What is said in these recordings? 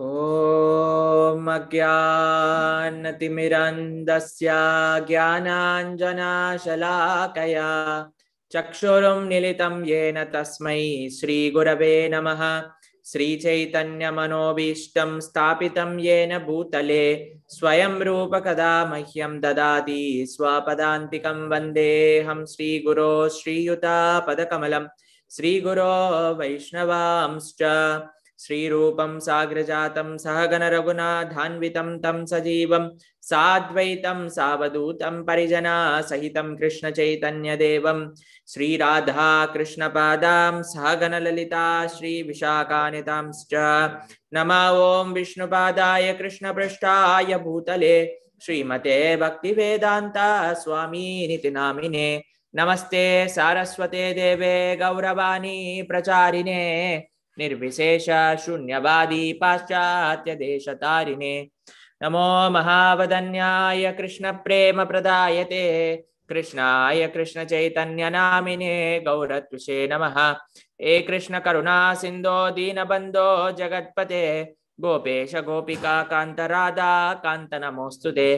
ॐ अज्ञानतिमिरन्दस्या ज्ञानाञ्जनाशलाकया चक्षुरुं निलितं येन तस्मै श्रीगुरवे नमः श्रीचैतन्यमनोभीष्टं स्थापितं येन भूतले स्वयं रूपकदा मह्यं ददाति स्वपदान्तिकं वन्देऽहं श्रीगुरो श्रीयुतापदकमलं श्रीगुरो वैष्णवांश्च श्रीरूपं साग्रजातं सहगणरघुनाथान्वितं तं सजीवं साद्वैतं सावधूतं परिजनासहितं कृष्णचैतन्यदेवं श्रीराधा कृष्णपादां सहगणललिता श्रीविशाखानितांश्च नमा ॐ विष्णुपादाय कृष्णपृष्ठाय भूतले श्रीमते भक्तिवेदान्ता स्वामीनिति नामिने नमस्ते सारस्वते देवे गौरवाणी प्रचारिणे निर्विशेष शून्यवादी पाश्चात्य देश तारिणे नमो महावदन्याय कृष्ण प्रेम प्रदायते कृष्णाय कृष्ण चैतन्य नामिने गौरत्विषे नमः हे कृष्ण करुणा सिन्धो दीनबन्धो जगत्पते गोपेश गोपिका राधा कांत नमोस्तु ते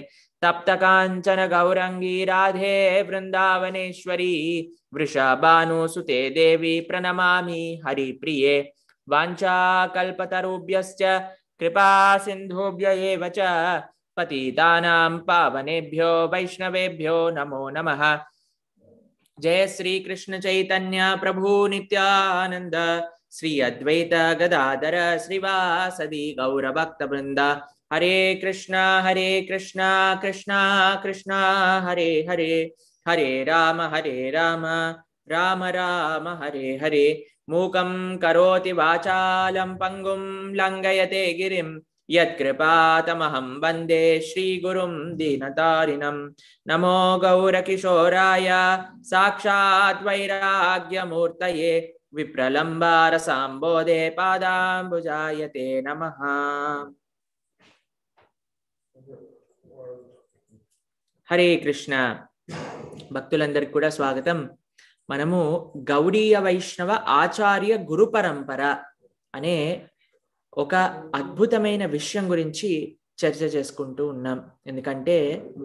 तप्त कांचन गौरंगी राधे वृन्दावनेश्वरी वृषभानुसुते देवी प्रणमामि प्रिये वाचाकूभ्य कृपा सिंधुभ्य पतिता पावनेभ्यो वैष्णवेभ्यो नमो नम जय श्री कृष्ण चैतन्य प्रभु नित्यानंद श्री अद्वैत गदाधर श्रीवासदी गौरभक्त हरे कृष्णा हरे कृष्णा कृष्णा कृष्णा हरे हरे हरे राम हरे राम राम राम हरे हरे करोति वाचालं मूकं लङ्घयते गिरिं यत्कृपातमहं वन्दे श्रीगुरुं दीनतारिणं नमो गौरकिशोराय साक्षात् वैराग्यमूर्तये विप्रलम्बारसाम्बोधे भुजायते नमः हरे कृष्ण కూడా స్వాగతం మనము గౌడీయ వైష్ణవ ఆచార్య గురు పరంపర అనే ఒక అద్భుతమైన విషయం గురించి చర్చ చేసుకుంటూ ఉన్నాం ఎందుకంటే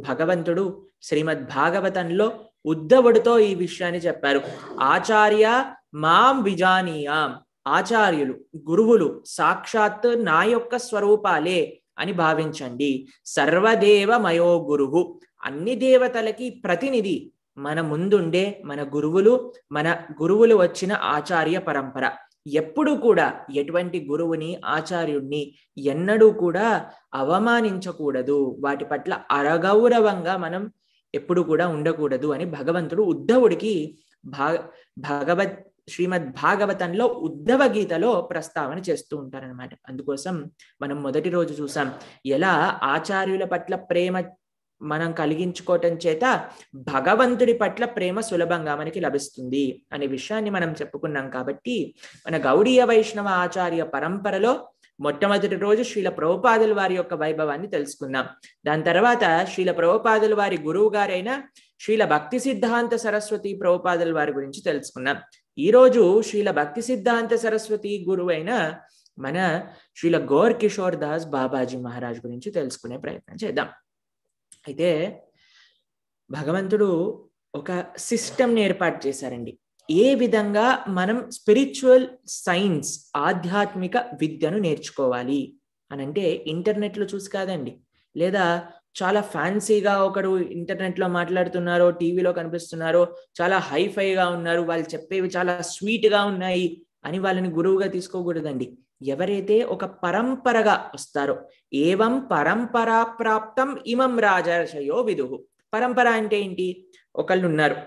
భగవంతుడు శ్రీమద్ భాగవతంలో ఉద్ధవుడితో ఈ విషయాన్ని చెప్పారు ఆచార్య మాం విజానీయాం ఆచార్యులు గురువులు సాక్షాత్ నా యొక్క స్వరూపాలే అని భావించండి సర్వదేవ మయో గురువు అన్ని దేవతలకి ప్రతినిధి మన ముందుండే మన గురువులు మన గురువులు వచ్చిన ఆచార్య పరంపర ఎప్పుడు కూడా ఎటువంటి గురువుని ఆచార్యుణ్ణి ఎన్నడూ కూడా అవమానించకూడదు వాటి పట్ల అరగౌరవంగా మనం ఎప్పుడు కూడా ఉండకూడదు అని భగవంతుడు ఉద్ధవుడికి భా భగవత్ శ్రీమద్ భాగవతంలో ఉద్ధవ గీతలో ప్రస్తావన చేస్తూ ఉంటారనమాట అందుకోసం మనం మొదటి రోజు చూసాం ఎలా ఆచార్యుల పట్ల ప్రేమ మనం కలిగించుకోవటం చేత భగవంతుడి పట్ల ప్రేమ సులభంగా మనకి లభిస్తుంది అనే విషయాన్ని మనం చెప్పుకున్నాం కాబట్టి మన గౌడీయ వైష్ణవ ఆచార్య పరంపరలో మొట్టమొదటి రోజు శ్రీల ప్రభుపాదుల వారి యొక్క వైభవాన్ని తెలుసుకుందాం దాని తర్వాత శ్రీల ప్రభుపాదుల వారి గురువు గారైన శ్రీల భక్తి సిద్ధాంత సరస్వతి ప్రభుపాదుల వారి గురించి తెలుసుకున్నాం ఈ రోజు శ్రీల భక్తి సిద్ధాంత సరస్వతి గురువైన మన శ్రీల గోర్ కిషోర్ దాస్ బాబాజీ మహారాజ్ గురించి తెలుసుకునే ప్రయత్నం చేద్దాం అయితే భగవంతుడు ఒక సిస్టమ్ని ఏర్పాటు చేశారండి ఏ విధంగా మనం స్పిరిచువల్ సైన్స్ ఆధ్యాత్మిక విద్యను నేర్చుకోవాలి అని అంటే ఇంటర్నెట్లో చూసి కాదండి లేదా చాలా ఫ్యాన్సీగా ఒకడు ఇంటర్నెట్లో మాట్లాడుతున్నారో టీవీలో కనిపిస్తున్నారో చాలా హైఫైగా ఉన్నారు వాళ్ళు చెప్పేవి చాలా స్వీట్గా ఉన్నాయి అని వాళ్ళని గురువుగా తీసుకోకూడదండి ఎవరైతే ఒక పరంపరగా వస్తారో ఏవం పరంపరా ప్రాప్తం ఇమం రాజర్షయో విదుహు పరంపర అంటే ఏంటి ఒకళ్ళు ఉన్నారు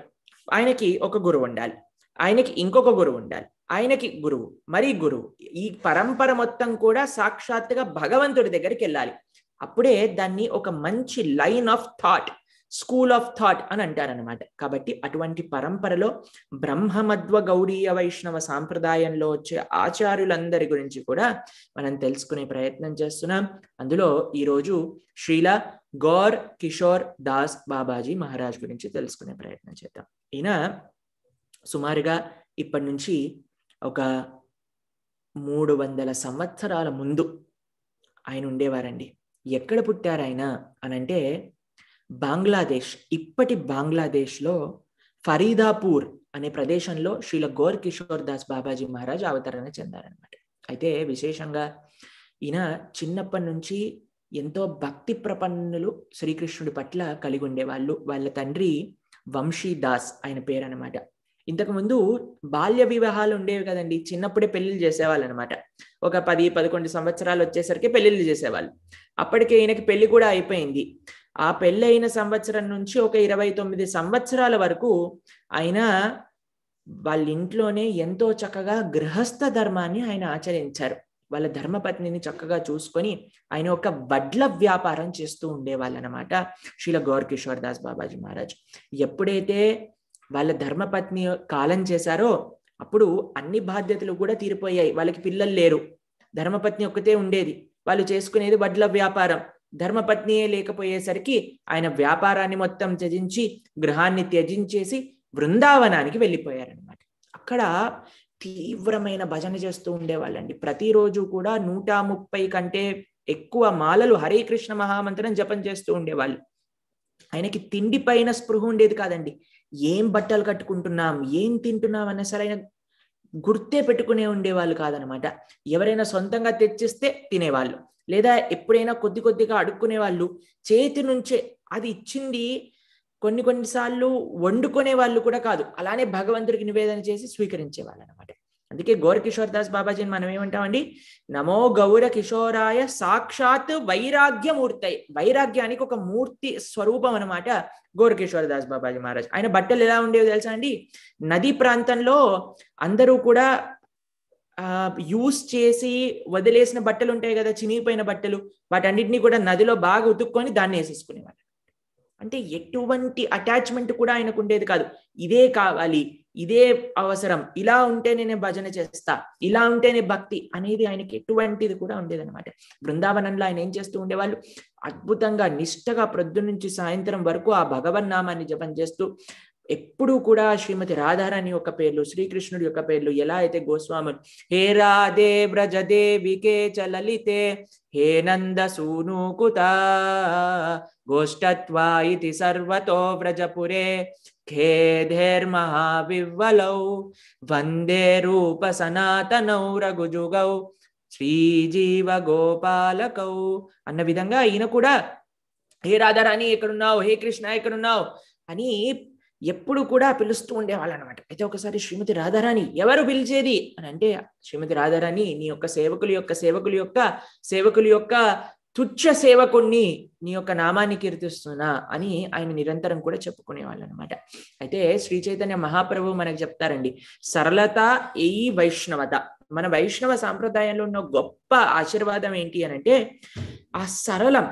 ఆయనకి ఒక గురువు ఉండాలి ఆయనకి ఇంకొక గురువు ఉండాలి ఆయనకి గురువు మరి గురువు ఈ పరంపర మొత్తం కూడా సాక్షాత్తుగా భగవంతుడి దగ్గరికి వెళ్ళాలి అప్పుడే దాన్ని ఒక మంచి line of thought school of thought అని అంటారనమాట కాబట్టి అటువంటి పరంపరలో బ్రహ్మమధ్వ గౌడీయ వైష్ణవ సాంప్రదాయంలో వచ్చే ఆచార్యులందరి గురించి కూడా మనం తెలుసుకునే ప్రయత్నం చేస్తున్నాం అందులో ఈరోజు శ్రీల గౌర్ కిషోర్ దాస్ బాబాజీ మహారాజ్ గురించి తెలుసుకునే ప్రయత్నం చేద్దాం ఈయన సుమారుగా ఇప్పటి నుంచి ఒక మూడు వందల సంవత్సరాల ముందు ఆయన ఉండేవారండి ఎక్కడ పుట్టారు ఆయన అనంటే బంగ్లాదేశ్ ఇప్పటి బంగ్లాదేశ్లో ఫరీదాపూర్ అనే ప్రదేశంలో శ్రీల గోర్ కిషోర్ దాస్ బాబాజీ మహారాజ్ అవతరణ చెందారనమాట అయితే విశేషంగా ఈయన చిన్నప్పటి నుంచి ఎంతో భక్తి ప్రపన్నులు శ్రీకృష్ణుడి పట్ల కలిగి ఉండేవాళ్ళు వాళ్ళ తండ్రి వంశీ దాస్ ఆయన పేరు అనమాట ఇంతకుముందు బాల్య వివాహాలు ఉండేవి కదండి చిన్నప్పుడే పెళ్లిళ్ళు చేసేవాళ్ళు అనమాట ఒక పది పదకొండు సంవత్సరాలు వచ్చేసరికి పెళ్లిళ్ళు చేసేవాళ్ళు అప్పటికే ఈయనకి పెళ్లి కూడా అయిపోయింది ఆ పెళ్ళైన సంవత్సరం నుంచి ఒక ఇరవై తొమ్మిది సంవత్సరాల వరకు ఆయన వాళ్ళ ఇంట్లోనే ఎంతో చక్కగా గృహస్థ ధర్మాన్ని ఆయన ఆచరించారు వాళ్ళ ధర్మపత్నిని చక్కగా చూసుకొని ఆయన ఒక వడ్ల వ్యాపారం చేస్తూ ఉండేవాళ్ళనమాట శ్రీల గౌర్ దాస్ బాబాజీ మహారాజ్ ఎప్పుడైతే వాళ్ళ ధర్మపత్ని కాలం చేశారో అప్పుడు అన్ని బాధ్యతలు కూడా తీరిపోయాయి వాళ్ళకి పిల్లలు లేరు ధర్మపత్ని ఒక్కతే ఉండేది వాళ్ళు చేసుకునేది వడ్ల వ్యాపారం ధర్మపత్నియే లేకపోయేసరికి ఆయన వ్యాపారాన్ని మొత్తం త్యజించి గృహాన్ని త్యజించేసి బృందావనానికి వెళ్ళిపోయారనమాట అక్కడ తీవ్రమైన భజన చేస్తూ ఉండేవాళ్ళండి ప్రతిరోజు కూడా నూట ముప్పై కంటే ఎక్కువ మాలలు హరే కృష్ణ మహామంత్రం జపం చేస్తూ ఉండేవాళ్ళు ఆయనకి తిండి పైన స్పృహ ఉండేది కాదండి ఏం బట్టలు కట్టుకుంటున్నాం ఏం తింటున్నాం అన్న ఆయన గుర్తే పెట్టుకునే ఉండేవాళ్ళు కాదనమాట ఎవరైనా సొంతంగా తెచ్చిస్తే తినేవాళ్ళు లేదా ఎప్పుడైనా కొద్ది కొద్దిగా అడుక్కునే వాళ్ళు చేతి నుంచే అది ఇచ్చింది కొన్ని కొన్నిసార్లు వండుకునే వాళ్ళు కూడా కాదు అలానే భగవంతుడికి నివేదన చేసి వాళ్ళు అనమాట అందుకే గౌర కిషోర్ దాస్ బాబాజీని మనం ఏమంటామండి నమో గౌర కిషోరాయ సాక్షాత్ వైరాగ్యమూర్తయి వైరాగ్యానికి ఒక మూర్తి స్వరూపం అనమాట గౌర కిషోర్ దాస్ బాబాజీ మహారాజ్ ఆయన బట్టలు ఎలా ఉండేవి తెలుసా అండి నదీ ప్రాంతంలో అందరూ కూడా యూస్ చేసి వదిలేసిన బట్టలు ఉంటాయి కదా చినిగిపోయిన బట్టలు వాటన్నిటిని కూడా నదిలో బాగా ఉతుక్కొని దాన్ని వేసేసుకునేవాడు అంటే ఎటువంటి అటాచ్మెంట్ కూడా ఆయనకు ఉండేది కాదు ఇదే కావాలి ఇదే అవసరం ఇలా ఉంటే నేను భజన చేస్తా ఇలా ఉంటేనే భక్తి అనేది ఆయనకి ఎటువంటిది కూడా ఉండేదన్నమాట బృందావనంలో ఆయన ఏం చేస్తూ ఉండేవాళ్ళు అద్భుతంగా నిష్టగా ప్రొద్దు నుంచి సాయంత్రం వరకు ఆ భగవన్ నామాన్ని జపం చేస్తూ ఎప్పుడూ కూడా శ్రీమతి రాధారాణి యొక్క పేర్లు శ్రీకృష్ణుడి యొక్క పేర్లు ఎలా అయితే గోస్వాములు హే రాధే వ్రజ చలలితే హే నంద సూనుకుత గోష్టత్వా ఇది సర్వతో వ్రజపురే ఖేధేర్మహావివ్వలౌ వందే రూప సనాతనౌ రఘుజుగౌ శ్రీజీవ గోపాలకౌ అన్న విధంగా ఈయన కూడా హే రాధారాణి ఎక్కడున్నావు హే కృష్ణ ఎక్కడున్నావు అని ఎప్పుడు కూడా పిలుస్తూ ఉండేవాళ్ళు అనమాట అయితే ఒకసారి శ్రీమతి రాధారాణి ఎవరు పిలిచేది అని అంటే శ్రీమతి రాధారాణి నీ యొక్క సేవకుల యొక్క సేవకుల యొక్క సేవకుల యొక్క తుచ్చ సేవకుణ్ణి నీ యొక్క నామాన్ని కీర్తిస్తున్నా అని ఆయన నిరంతరం కూడా చెప్పుకునేవాళ్ళు అనమాట అయితే శ్రీ చైతన్య మహాప్రభు మనకు చెప్తారండి సరళత ఎయి వైష్ణవత మన వైష్ణవ సాంప్రదాయంలో ఉన్న గొప్ప ఆశీర్వాదం ఏంటి అని అంటే ఆ సరళం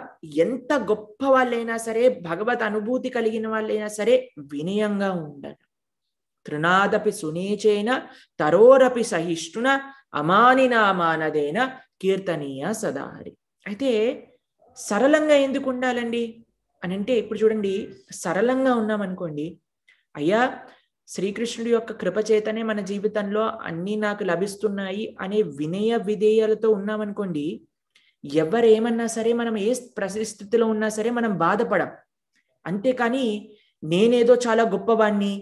ఎంత గొప్ప వాళ్ళైనా సరే భగవత్ అనుభూతి కలిగిన వాళ్ళైనా సరే వినయంగా ఉండాలి తృణాదపి సునీచేన తరోరపి సహిష్ణున అమానినామానదేన కీర్తనీయ సదాహరి అయితే సరళంగా ఎందుకు ఉండాలండి అని అంటే ఇప్పుడు చూడండి సరళంగా ఉన్నామనుకోండి అయ్యా శ్రీకృష్ణుడి యొక్క కృపచేతనే మన జీవితంలో అన్నీ నాకు లభిస్తున్నాయి అనే వినయ విధేయాలతో ఉన్నామనుకోండి ఎవరేమన్నా సరే మనం ఏ పరిస్థితిలో ఉన్నా సరే మనం బాధపడం అంతేకాని నేనేదో చాలా గొప్పవాణ్ణి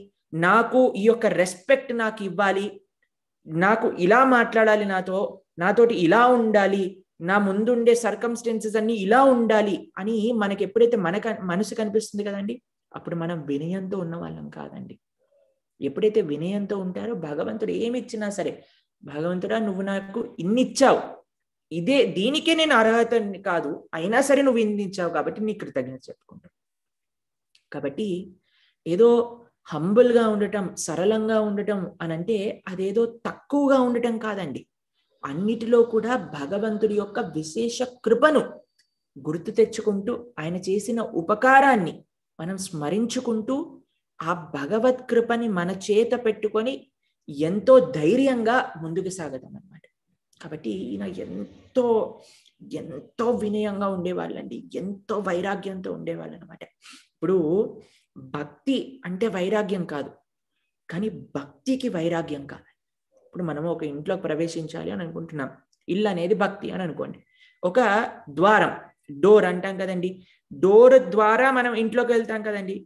నాకు ఈ యొక్క రెస్పెక్ట్ నాకు ఇవ్వాలి నాకు ఇలా మాట్లాడాలి నాతో నాతోటి ఇలా ఉండాలి నా ముందుండే సర్కమ్స్టెన్సెస్ అన్ని ఇలా ఉండాలి అని మనకి ఎప్పుడైతే మనక మనసు కనిపిస్తుంది కదండి అప్పుడు మనం వినయంతో ఉన్న వాళ్ళం కాదండి ఎప్పుడైతే వినయంతో ఉంటారో భగవంతుడు ఏమి ఇచ్చినా సరే భగవంతుడా నువ్వు నాకు ఇన్ని ఇచ్చావు ఇదే దీనికే నేను అర్హత కాదు అయినా సరే నువ్వు ఇన్ని కాబట్టి నీ కృతజ్ఞత చెప్పుకుంటాను కాబట్టి ఏదో హంబుల్గా ఉండటం సరళంగా ఉండటం అని అంటే అదేదో తక్కువగా ఉండటం కాదండి అన్నిటిలో కూడా భగవంతుడి యొక్క విశేష కృపను గుర్తు తెచ్చుకుంటూ ఆయన చేసిన ఉపకారాన్ని మనం స్మరించుకుంటూ ఆ భగవత్ కృపని మన చేత పెట్టుకొని ఎంతో ధైర్యంగా ముందుకు సాగదాం అనమాట కాబట్టి ఈయన ఎంతో ఎంతో వినయంగా ఉండేవాళ్ళండి ఎంతో వైరాగ్యంతో ఉండేవాళ్ళు అనమాట ఇప్పుడు భక్తి అంటే వైరాగ్యం కాదు కానీ భక్తికి వైరాగ్యం కాదు ఇప్పుడు మనం ఒక ఇంట్లోకి ప్రవేశించాలి అని అనుకుంటున్నాం ఇల్లు అనేది భక్తి అని అనుకోండి ఒక ద్వారం డోర్ అంటాం కదండి డోర్ ద్వారా మనం ఇంట్లోకి వెళ్తాం కదండి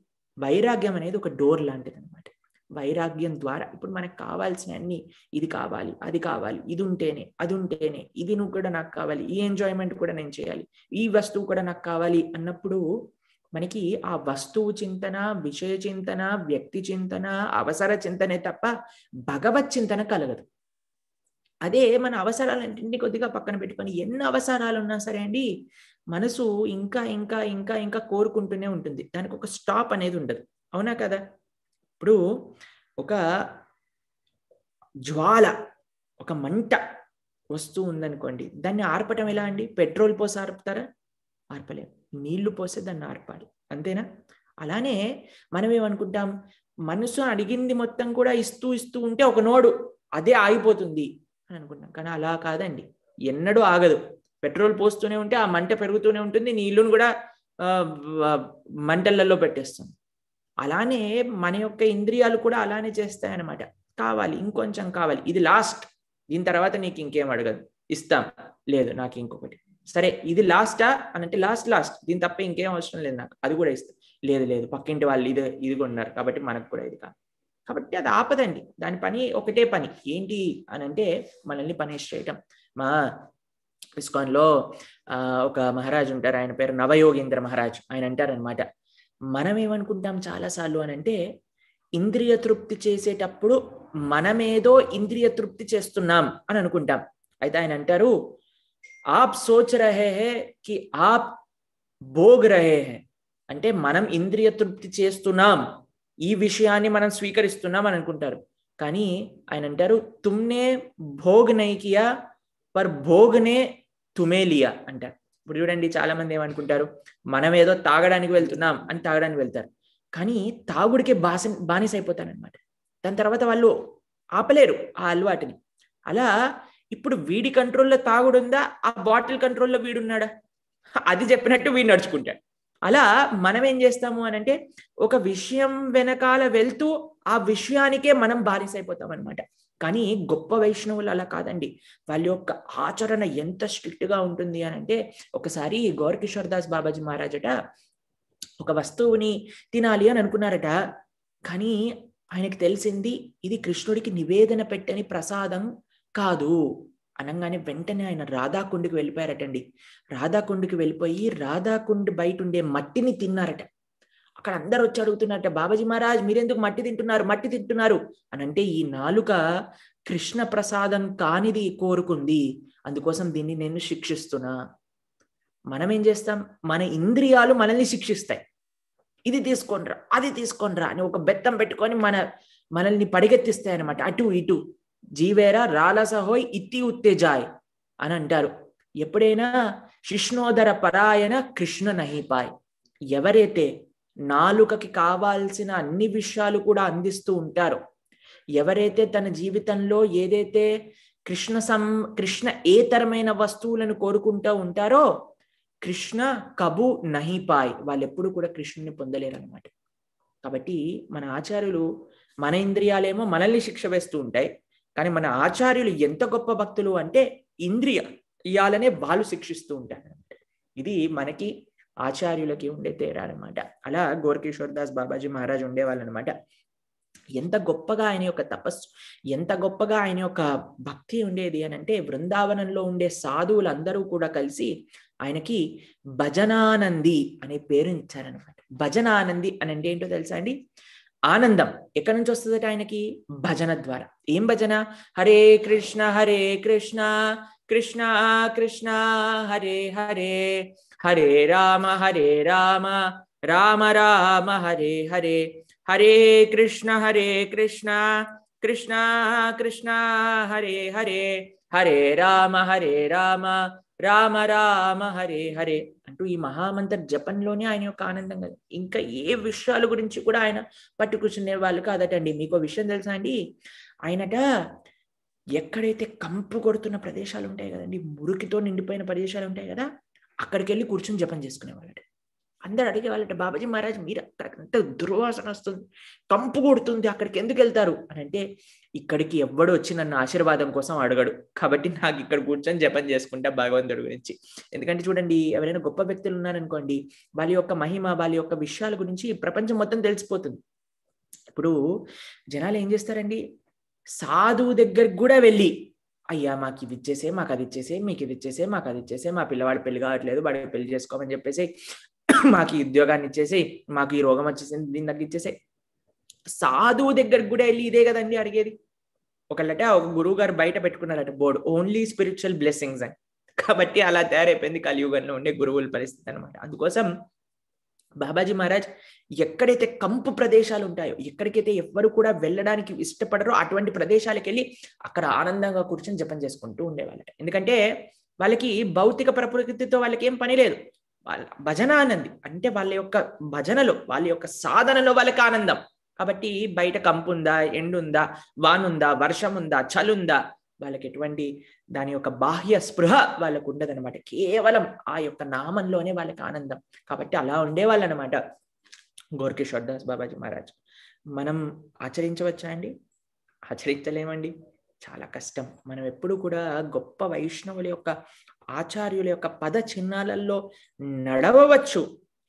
వైరాగ్యం అనేది ఒక డోర్ లాంటిది అనమాట వైరాగ్యం ద్వారా ఇప్పుడు మనకు కావాల్సిన అన్ని ఇది కావాలి అది కావాలి ఇది ఉంటేనే అది ఉంటేనే ఇది నువ్వు కూడా నాకు కావాలి ఈ ఎంజాయ్మెంట్ కూడా నేను చేయాలి ఈ వస్తువు కూడా నాకు కావాలి అన్నప్పుడు మనకి ఆ వస్తువు చింతన విషయ చింతన వ్యక్తి చింతన అవసర చింతనే తప్ప భగవత్ చింతన కలగదు అదే మన అవసరాలన్నింటినీ కొద్దిగా పక్కన పెట్టుకొని ఎన్ని అవసరాలు ఉన్నా సరే అండి మనసు ఇంకా ఇంకా ఇంకా ఇంకా కోరుకుంటూనే ఉంటుంది దానికి ఒక స్టాప్ అనేది ఉండదు అవునా కదా ఇప్పుడు ఒక జ్వాల ఒక మంట వస్తూ ఉందనుకోండి దాన్ని ఆర్పటం ఎలా అండి పెట్రోల్ పోసి ఆర్పుతారా ఆర్పలేము నీళ్లు పోసే దాన్ని ఆర్పాలి అంతేనా అలానే మనం ఏమనుకుంటాం మనసు అడిగింది మొత్తం కూడా ఇస్తూ ఇస్తూ ఉంటే ఒక నోడు అదే ఆగిపోతుంది అని అనుకుంటాం కానీ అలా కాదండి ఎన్నడూ ఆగదు పెట్రోల్ పోస్తూనే ఉంటే ఆ మంట పెరుగుతూనే ఉంటుంది నీ కూడా మంటలలో పెట్టేస్తుంది అలానే మన యొక్క ఇంద్రియాలు కూడా అలానే చేస్తాయన్నమాట కావాలి ఇంకొంచెం కావాలి ఇది లాస్ట్ దీని తర్వాత నీకు ఇంకేం అడగదు ఇస్తాం లేదు నాకు ఇంకొకటి సరే ఇది లాస్టా అని అంటే లాస్ట్ లాస్ట్ దీని తప్ప ఇంకేం అవసరం లేదు నాకు అది కూడా ఇస్తాం లేదు లేదు పక్కింటి వాళ్ళు ఇది ఇది ఉన్నారు కాబట్టి మనకు కూడా ఇది కాదు కాబట్టి అది ఆపదండి దాని పని ఒకటే పని ఏంటి అని అంటే మనల్ని పనిష్ చేయటం మా ఆ ఒక మహారాజ్ ఉంటారు ఆయన పేరు నవయోగేంద్ర మహారాజ్ ఆయన అంటారనమాట మనం ఏమనుకుంటాం చాలాసార్లు అని అంటే ఇంద్రియ తృప్తి చేసేటప్పుడు మనమేదో ఇంద్రియ తృప్తి చేస్తున్నాం అని అనుకుంటాం అయితే ఆయన అంటారు ఆప్ సోచ్ రహే హే కి ఆప్ భోగ్ రహే హే అంటే మనం ఇంద్రియ తృప్తి చేస్తున్నాం ఈ విషయాన్ని మనం స్వీకరిస్తున్నాం అని అనుకుంటారు కానీ ఆయన అంటారు తుమ్నే భోగ్ నైకియా పర్ భోగ్నే తుమేలియా అంటారు ఇప్పుడు చూడండి చాలా మంది ఏమనుకుంటారు మనం ఏదో తాగడానికి వెళ్తున్నాం అని తాగడానికి వెళ్తారు కానీ తాగుడికే బాస బానిస దాని తర్వాత వాళ్ళు ఆపలేరు ఆ అలవాటుని అలా ఇప్పుడు వీడి కంట్రోల్లో తాగుడుందా ఆ బాటిల్ కంట్రోల్లో వీడున్నాడా అది చెప్పినట్టు వీడు నడుచుకుంటాడు అలా మనం ఏం చేస్తాము అని అంటే ఒక విషయం వెనకాల వెళ్తూ ఆ విషయానికే మనం బానిసైపోతాం అనమాట కానీ గొప్ప వైష్ణవులు అలా కాదండి వాళ్ళ యొక్క ఆచరణ ఎంత స్ట్రిక్ట్గా ఉంటుంది అని అంటే ఒకసారి గౌరకిషోర్ దాస్ బాబాజీ మహారాజట ఒక వస్తువుని తినాలి అని అనుకున్నారట కానీ ఆయనకు తెలిసింది ఇది కృష్ణుడికి నివేదన పెట్టని ప్రసాదం కాదు అనగానే వెంటనే ఆయన రాధాకుండుకి వెళ్ళిపోయారటండి రాధాకుండుకి వెళ్ళిపోయి రాధాకుండు బయట ఉండే మట్టిని తిన్నారట అక్కడ అందరు వచ్చి అడుగుతున్నారట బాబాజీ మహారాజ్ మీరెందుకు మట్టి తింటున్నారు మట్టి తింటున్నారు అని అంటే ఈ నాలుక కృష్ణ ప్రసాదం కానిది కోరుకుంది అందుకోసం దీన్ని నేను శిక్షిస్తున్నా మనం ఏం చేస్తాం మన ఇంద్రియాలు మనల్ని శిక్షిస్తాయి ఇది తీసుకోండ్రా అది తీసుకోండ్రా అని ఒక బెత్తం పెట్టుకొని మన మనల్ని పడిగెత్తిస్తాయి అనమాట అటు ఇటు జీవేరా రాలసహోయ్ ఇత్తి ఉత్తేజాయ్ అని అంటారు ఎప్పుడైనా శిష్ణోదర పరాయణ కృష్ణ నహిపాయ్ ఎవరైతే నాలుకకి కావాల్సిన అన్ని విషయాలు కూడా అందిస్తూ ఉంటారు ఎవరైతే తన జీవితంలో ఏదైతే కృష్ణ సం కృష్ణ ఏతరమైన వస్తువులను కోరుకుంటూ ఉంటారో కృష్ణ కబు నహిపాయ్ వాళ్ళు ఎప్పుడు కూడా కృష్ణుని పొందలేరు అనమాట కాబట్టి మన ఆచార్యులు మన ఇంద్రియాలేమో మనల్ని శిక్ష వేస్తూ ఉంటాయి కానీ మన ఆచార్యులు ఎంత గొప్ప భక్తులు అంటే ఇంద్రియ ఇయాలనే వాళ్ళు శిక్షిస్తూ ఉంటారు ఇది మనకి ఆచార్యులకి ఉండే తేడా అనమాట అలా గోర్కిషోర్ దాస్ బాబాజీ మహారాజ్ ఉండేవాళ్ళనమాట ఎంత గొప్పగా ఆయన యొక్క తపస్సు ఎంత గొప్పగా ఆయన యొక్క భక్తి ఉండేది అని అంటే బృందావనంలో ఉండే సాధువులు అందరూ కూడా కలిసి ఆయనకి భజనానంది అనే పేరు ఇచ్చారనమాట భజనానంది అని అంటే ఏంటో తెలుసా అండి ఆనందం ఎక్కడి నుంచి వస్తుందట ఆయనకి భజన ద్వారా ఏం భజన హరే కృష్ణ హరే కృష్ణ కృష్ణ కృష్ణ హరే హరే హరే రామ హరే రామ రామ రామ హరే హరే హరే కృష్ణ హరే కృష్ణ కృష్ణ కృష్ణ హరే హరే హరే రామ హరే రామ రామ రామ హరే హరే అంటూ ఈ మహామంత్ర జపంలోనే ఆయన యొక్క ఆనందం కదా ఇంకా ఏ విషయాల గురించి కూడా ఆయన పట్టు కూర్చునే వాళ్ళు కాదటండి మీకు విషయం తెలుసా అండి ఆయనట ఎక్కడైతే కంపు కొడుతున్న ప్రదేశాలు ఉంటాయి కదండి మురికితో నిండిపోయిన ప్రదేశాలు ఉంటాయి కదా అక్కడికి వెళ్ళి కూర్చొని జపం చేసుకునేవాళ్ళట అందరు అడిగేవాళ్ళట బాబాజీ మహారాజ్ మీరు అక్కడికి దుర్వాసన వస్తుంది కంపు కొడుతుంది అక్కడికి ఎందుకు వెళ్తారు అని అంటే ఇక్కడికి ఎవ్వడు వచ్చి నన్ను ఆశీర్వాదం కోసం అడగడు కాబట్టి నాకు ఇక్కడ కూర్చొని జపం చేసుకుంటా భగవంతుడు గురించి ఎందుకంటే చూడండి ఎవరైనా గొప్ప వ్యక్తులు ఉన్నారనుకోండి వాళ్ళ యొక్క మహిమ వాళ్ళ యొక్క విషయాల గురించి ప్రపంచం మొత్తం తెలిసిపోతుంది ఇప్పుడు జనాలు ఏం చేస్తారండి సాధువు దగ్గరికి కూడా వెళ్ళి అయ్యా మాకు ఇది ఇచ్చేసే మాకు అది ఇచ్చేసే మీకు ఇది ఇచ్చేసే మాకు అది ఇచ్చేసే మా పిల్లవాడు పెళ్లి కావట్లేదు వాడికి పెళ్లి చేసుకోమని చెప్పేసి మాకు ఈ ఉద్యోగాన్ని ఇచ్చేసి మాకు ఈ రోగం వచ్చేసింది దీని దగ్గర ఇచ్చేసే సాధువు దగ్గరకు కూడా వెళ్ళి ఇదే కదండి అడిగేది ఒకళ్ళట ఒక గురువు గారు బయట పెట్టుకున్నారట బోర్డు ఓన్లీ స్పిరిచువల్ బ్లెస్సింగ్స్ అని కాబట్టి అలా తయారైపోయింది కలియుగంలో ఉండే గురువుల పరిస్థితి అనమాట అందుకోసం బాబాజీ మహారాజ్ ఎక్కడైతే కంపు ప్రదేశాలు ఉంటాయో ఎక్కడికైతే ఎవ్వరు కూడా వెళ్ళడానికి ఇష్టపడరో అటువంటి ప్రదేశాలకు వెళ్ళి అక్కడ ఆనందంగా కూర్చొని జపం చేసుకుంటూ ఉండేవాళ్ళట ఎందుకంటే వాళ్ళకి భౌతిక ప్రకృతితో వాళ్ళకి ఏం పని లేదు వాళ్ళ భజన ఆనంది అంటే వాళ్ళ యొక్క భజనలో వాళ్ళ యొక్క సాధనలో వాళ్ళకి ఆనందం కాబట్టి బయట కంపు ఉందా ఎండుందా వానుందా వర్షం ఉందా చలుందా వాళ్ళకి ఎటువంటి దాని యొక్క బాహ్య స్పృహ వాళ్ళకు ఉండదనమాట కేవలం ఆ యొక్క నామంలోనే వాళ్ళకి ఆనందం కాబట్టి అలా ఉండేవాళ్ళు అనమాట గోర్కిషోర్ దాస్ బాబాజీ మహారాజ్ మనం ఆచరించవచ్చా అండి ఆచరించలేమండి చాలా కష్టం మనం ఎప్పుడు కూడా గొప్ప వైష్ణవుల యొక్క ఆచార్యుల యొక్క పద చిహ్నాలలో నడవవచ్చు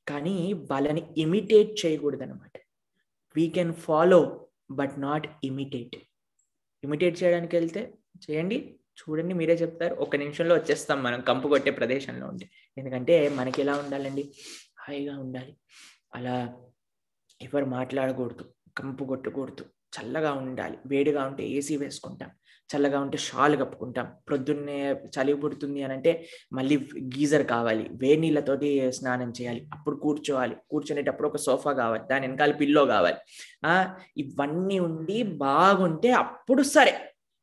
కానీ వాళ్ళని ఇమిటేట్ చేయకూడదు అనమాట we can follow but not imitate imitate చేయడానికి వెళ్తే చేయండి చూడండి మీరే చెప్తారు ఒక నిమిషంలో వచ్చేస్తాం మనం కంపు కొట్టే ప్రదేశంలో ఉండి ఎందుకంటే మనకి ఎలా ఉండాలండి హాయిగా ఉండాలి అలా ఎవరు మాట్లాడకూడదు కంపు కొట్టకూడదు చల్లగా ఉండాలి వేడిగా ఉంటే ఏసీ వేసుకుంటాం చల్లగా ఉంటే షాల్ కప్పుకుంటాం ప్రొద్దున్నే చలి పుడుతుంది అని అంటే మళ్ళీ గీజర్ కావాలి వేడి నీళ్ళతోటి స్నానం చేయాలి అప్పుడు కూర్చోవాలి కూర్చునేటప్పుడు ఒక సోఫా కావాలి దాని వెనకాల పిల్లో కావాలి ఇవన్నీ ఉండి బాగుంటే అప్పుడు సరే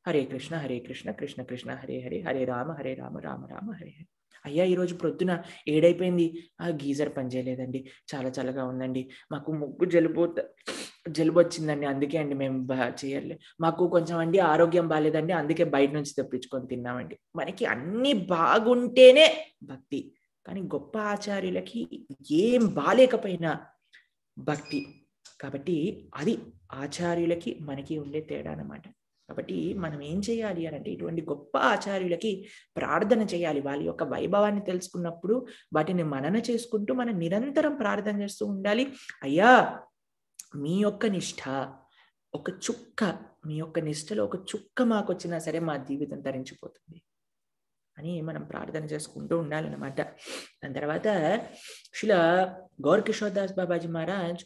హరే కృష్ణ హరే కృష్ణ కృష్ణ కృష్ణ హరే హరే హరే రామ హరే రామ రామ రామ హరే హరే అయ్యా ఈరోజు ప్రొద్దున ఏడైపోయింది ఆ గీజర్ పనిచేయలేదండి చాలా చల్లగా ఉందండి మాకు ముగ్గు జలుబు జలుబు వచ్చిందండి అందుకే అండి మేము చేయలే మాకు కొంచెం అండి ఆరోగ్యం బాగాలేదండి అందుకే బయట నుంచి తెప్పించుకొని తిన్నామండి మనకి అన్ని బాగుంటేనే భక్తి కానీ గొప్ప ఆచార్యులకి ఏం బాగాలేకపోయినా భక్తి కాబట్టి అది ఆచార్యులకి మనకి ఉండే తేడా అనమాట కాబట్టి మనం ఏం చేయాలి అని అంటే ఇటువంటి గొప్ప ఆచార్యులకి ప్రార్థన చేయాలి వాళ్ళ యొక్క వైభవాన్ని తెలుసుకున్నప్పుడు వాటిని మనన చేసుకుంటూ మనం నిరంతరం ప్రార్థన చేస్తూ ఉండాలి అయ్యా మీ యొక్క నిష్ఠ ఒక చుక్క మీ యొక్క నిష్ఠలో ఒక చుక్క మాకు వచ్చినా సరే మా జీవితం తరించిపోతుంది అని మనం ప్రార్థన చేసుకుంటూ ఉండాలన్నమాట దాని తర్వాత శిల గౌర్ కిషోర్ దాస్ బాబాజీ మహారాజ్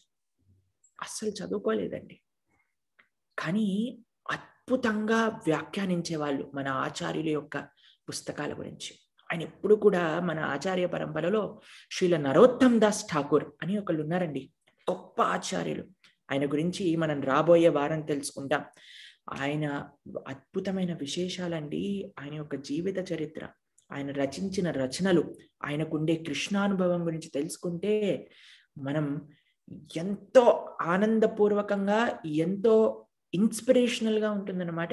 అస్సలు చదువుకోలేదండి కానీ అద్భుతంగా వ్యాఖ్యానించే వాళ్ళు మన ఆచార్యుల యొక్క పుస్తకాల గురించి ఆయన ఎప్పుడు కూడా మన ఆచార్య పరంపరలో శ్రీల నరోత్తమ్ దాస్ ఠాకూర్ అని ఒకళ్ళు ఉన్నారండి గొప్ప ఆచార్యులు ఆయన గురించి మనం రాబోయే వారం తెలుసుకుంటాం ఆయన అద్భుతమైన విశేషాలండి ఆయన యొక్క జీవిత చరిత్ర ఆయన రచించిన రచనలు ఆయనకుండే కృష్ణానుభవం గురించి తెలుసుకుంటే మనం ఎంతో ఆనందపూర్వకంగా ఎంతో ఇన్స్పిరేషనల్గా ఉంటుందన్నమాట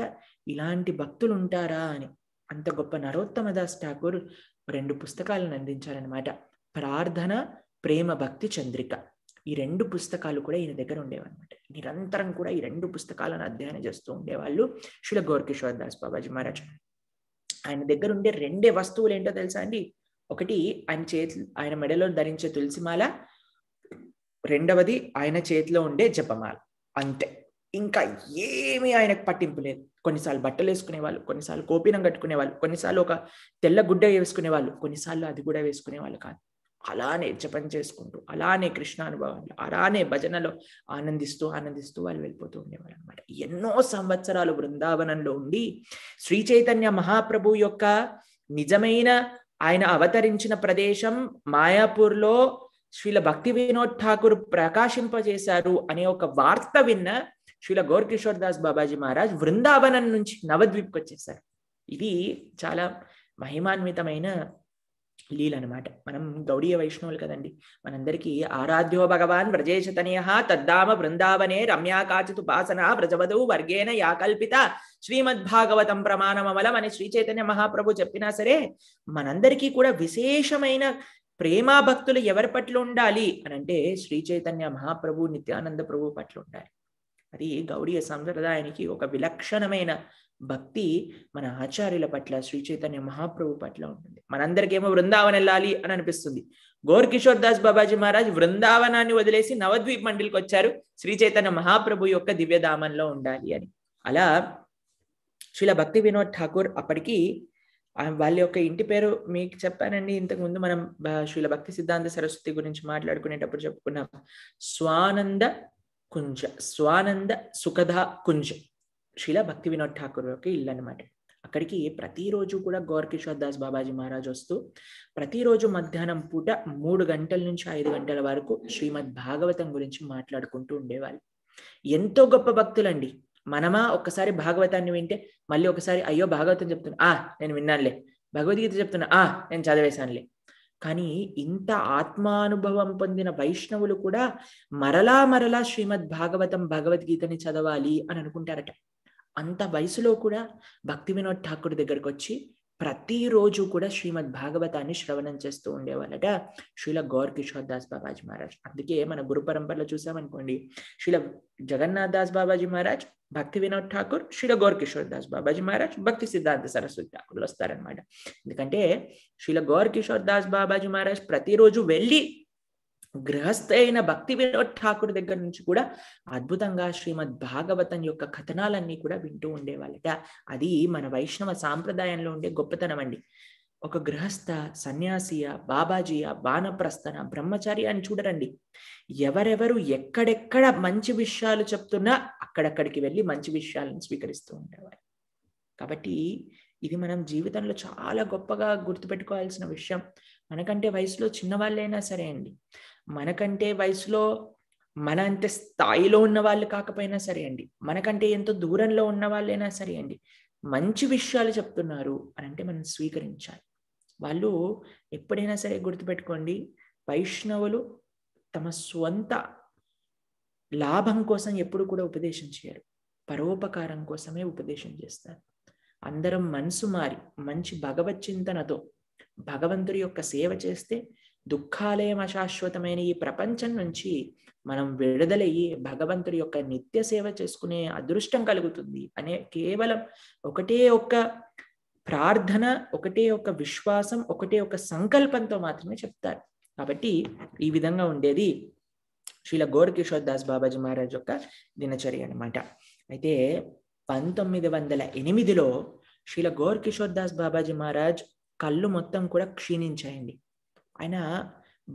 ఇలాంటి భక్తులు ఉంటారా అని అంత గొప్ప నరోత్తమ దాస్ ఠాకూర్ రెండు పుస్తకాలను అందించారనమాట ప్రార్థన ప్రేమ భక్తి చంద్రిక ఈ రెండు పుస్తకాలు కూడా ఈయన దగ్గర ఉండేవన్నమాట నిరంతరం కూడా ఈ రెండు పుస్తకాలను అధ్యయనం చేస్తూ ఉండేవాళ్ళు శిల గోర్కిషోర్ దాస్ బాబాజీ మహారాజ్ ఆయన దగ్గర ఉండే రెండే వస్తువులు ఏంటో తెలుసా అండి ఒకటి ఆయన చేతి ఆయన మెడలో ధరించే తులసిమాల రెండవది ఆయన చేతిలో ఉండే జపమాల అంతే ఇంకా ఏమీ ఆయనకు పట్టింపు లేదు కొన్నిసార్లు బట్టలు వేసుకునే వాళ్ళు కొన్నిసార్లు కోపినం వాళ్ళు కొన్నిసార్లు ఒక తెల్ల గుడ్డ వాళ్ళు కొన్నిసార్లు అది కూడా వేసుకునే వాళ్ళు కాదు అలానే జపం చేసుకుంటూ అలానే కృష్ణానుభవంలో అలానే భజనలో ఆనందిస్తూ ఆనందిస్తూ వాళ్ళు వెళ్ళిపోతూ ఉండేవాళ్ళు అనమాట ఎన్నో సంవత్సరాలు బృందావనంలో ఉండి శ్రీ చైతన్య మహాప్రభు యొక్క నిజమైన ఆయన అవతరించిన ప్రదేశం మాయాపూర్లో శ్రీల భక్తి వినోద్ ఠాకూర్ ప్రకాశింపజేశారు అనే ఒక వార్త విన్న శ్రీల గౌరకిషోర్ దాస్ బాబాజీ మహారాజ్ వృందావనం నుంచి నవద్వీప్కి వచ్చేసారు ఇది చాలా మహిమాన్వితమైన లీల అనమాట మనం గౌడీయ వైష్ణవులు కదండి మనందరికీ ఆరాధ్యో భగవాన్ వ్రజేశతనయ తద్దామ బృందావనే రమ్యా కాచిత్ ఉపాసన వర్గేన యాకల్పిత శ్రీమద్భాగవతం ప్రమాణమవలం అని శ్రీ చైతన్య మహాప్రభు చెప్పినా సరే మనందరికీ కూడా విశేషమైన ప్రేమా భక్తులు ఎవరి పట్ల ఉండాలి అనంటే శ్రీ చైతన్య మహాప్రభు నిత్యానంద ప్రభు పట్ల ఉండాలి అది గౌడీయ సంప్రదాయానికి ఒక విలక్షణమైన భక్తి మన ఆచార్యుల పట్ల శ్రీ చైతన్య మహాప్రభు పట్ల ఉంటుంది మనందరికేమో బృందావనం వెళ్ళాలి అని అనిపిస్తుంది గోర్ కిషోర్ దాస్ బాబాజీ మహారాజ్ బృందావనాన్ని వదిలేసి నవద్వీప్ మండలికి వచ్చారు శ్రీ చైతన్య మహాప్రభు యొక్క దివ్యధామంలో ఉండాలి అని అలా శ్రీల భక్తి వినోద్ ఠాకూర్ అప్పటికి వాళ్ళ యొక్క ఇంటి పేరు మీకు చెప్పానండి ఇంతకు ముందు మనం శ్రీల భక్తి సిద్ధాంత సరస్వతి గురించి మాట్లాడుకునేటప్పుడు చెప్పుకున్నాం స్వానంద కుంజ స్వానంద సుఖధ కుంజ శిలా భక్తి వినోద్ ఠాకూర్ యొక్క ఇల్లు అనమాట అక్కడికి ప్రతిరోజు కూడా గౌర్కిషోర్ దాస్ బాబాజీ మహారాజ్ వస్తూ ప్రతిరోజు మధ్యాహ్నం పూట మూడు గంటల నుంచి ఐదు గంటల వరకు శ్రీమద్ భాగవతం గురించి మాట్లాడుకుంటూ ఉండేవాళ్ళు ఎంతో గొప్ప భక్తులండి మనమా ఒక్కసారి భాగవతాన్ని వింటే మళ్ళీ ఒకసారి అయ్యో భాగవతం చెప్తున్నా ఆ నేను విన్నానులే భగవద్గీత చెప్తున్నా ఆ నేను చదివేశానులే కానీ ఇంత ఆత్మానుభవం పొందిన వైష్ణవులు కూడా మరలా మరలా శ్రీమద్ భాగవతం భగవద్గీతని చదవాలి అని అనుకుంటారట అంత వయసులో కూడా భక్తి వినోద్ ఠాకూర్ దగ్గరకు వచ్చి ప్రతిరోజు కూడా శ్రీమద్ భాగవతాన్ని శ్రవణం చేస్తూ ఉండేవాళ్ళట శ్రీల గౌర్ కిషోర్ దాస్ బాబాజీ మహారాజ్ అందుకే మన గురు పరంపరలో చూసామనుకోండి శ్రీల జగన్నాథ్ దాస్ బాబాజీ మహారాజ్ భక్తి వినోద్ ఠాకూర్ శ్రీల గౌర్ కిషోర్ దాస్ బాబాజీ మహారాజ్ భక్తి సిద్ధార్థ సరస్వతి ఠాకూర్లు వస్తారనమాట ఎందుకంటే శ్రీల గౌర్ కిషోర్ దాస్ బాబాజీ మహారాజ్ ప్రతిరోజు వెళ్ళి గృహస్థ అయిన భక్తి వినోద్ ఠాకూర్ దగ్గర నుంచి కూడా అద్భుతంగా శ్రీమద్ భాగవతం యొక్క కథనాలన్నీ కూడా వింటూ ఉండేవాళ్ళట అది మన వైష్ణవ సాంప్రదాయంలో ఉండే గొప్పతనం అండి ఒక గృహస్థ సన్యాసియ బాబాజీయ బాణప్రస్థన బ్రహ్మచారి అని చూడరండి ఎవరెవరు ఎక్కడెక్కడ మంచి విషయాలు చెప్తున్నా అక్కడక్కడికి వెళ్ళి మంచి విషయాలను స్వీకరిస్తూ ఉండేవారు కాబట్టి ఇది మనం జీవితంలో చాలా గొప్పగా గుర్తుపెట్టుకోవాల్సిన విషయం మనకంటే వయసులో చిన్నవాళ్ళైనా సరే అండి మనకంటే వయసులో మన అంత స్థాయిలో ఉన్న వాళ్ళు కాకపోయినా సరే అండి మనకంటే ఎంతో దూరంలో ఉన్న వాళ్ళైనా సరే అండి మంచి విషయాలు చెప్తున్నారు అని అంటే మనం స్వీకరించాలి వాళ్ళు ఎప్పుడైనా సరే గుర్తుపెట్టుకోండి వైష్ణవులు తమ స్వంత లాభం కోసం ఎప్పుడు కూడా ఉపదేశం చేయరు పరోపకారం కోసమే ఉపదేశం చేస్తారు అందరం మనసు మారి మంచి భగవత్ చింతనతో భగవంతుడి యొక్క సేవ చేస్తే దుఃఖాలయం అశాశ్వతమైన ఈ ప్రపంచం నుంచి మనం విడుదలయ్యి భగవంతుడి యొక్క నిత్య సేవ చేసుకునే అదృష్టం కలుగుతుంది అనే కేవలం ఒకటే ఒక్క ప్రార్థన ఒకటే ఒక విశ్వాసం ఒకటే ఒక సంకల్పంతో మాత్రమే చెప్తారు కాబట్టి ఈ విధంగా ఉండేది శ్రీల గోరకిషోర్ దాస్ బాబాజీ మహారాజ్ యొక్క దినచర్య అనమాట అయితే పంతొమ్మిది వందల ఎనిమిదిలో శ్రీల గోర్ కిషోర్ దాస్ బాబాజీ మహారాజ్ కళ్ళు మొత్తం కూడా క్షీణించాయండి ఆయన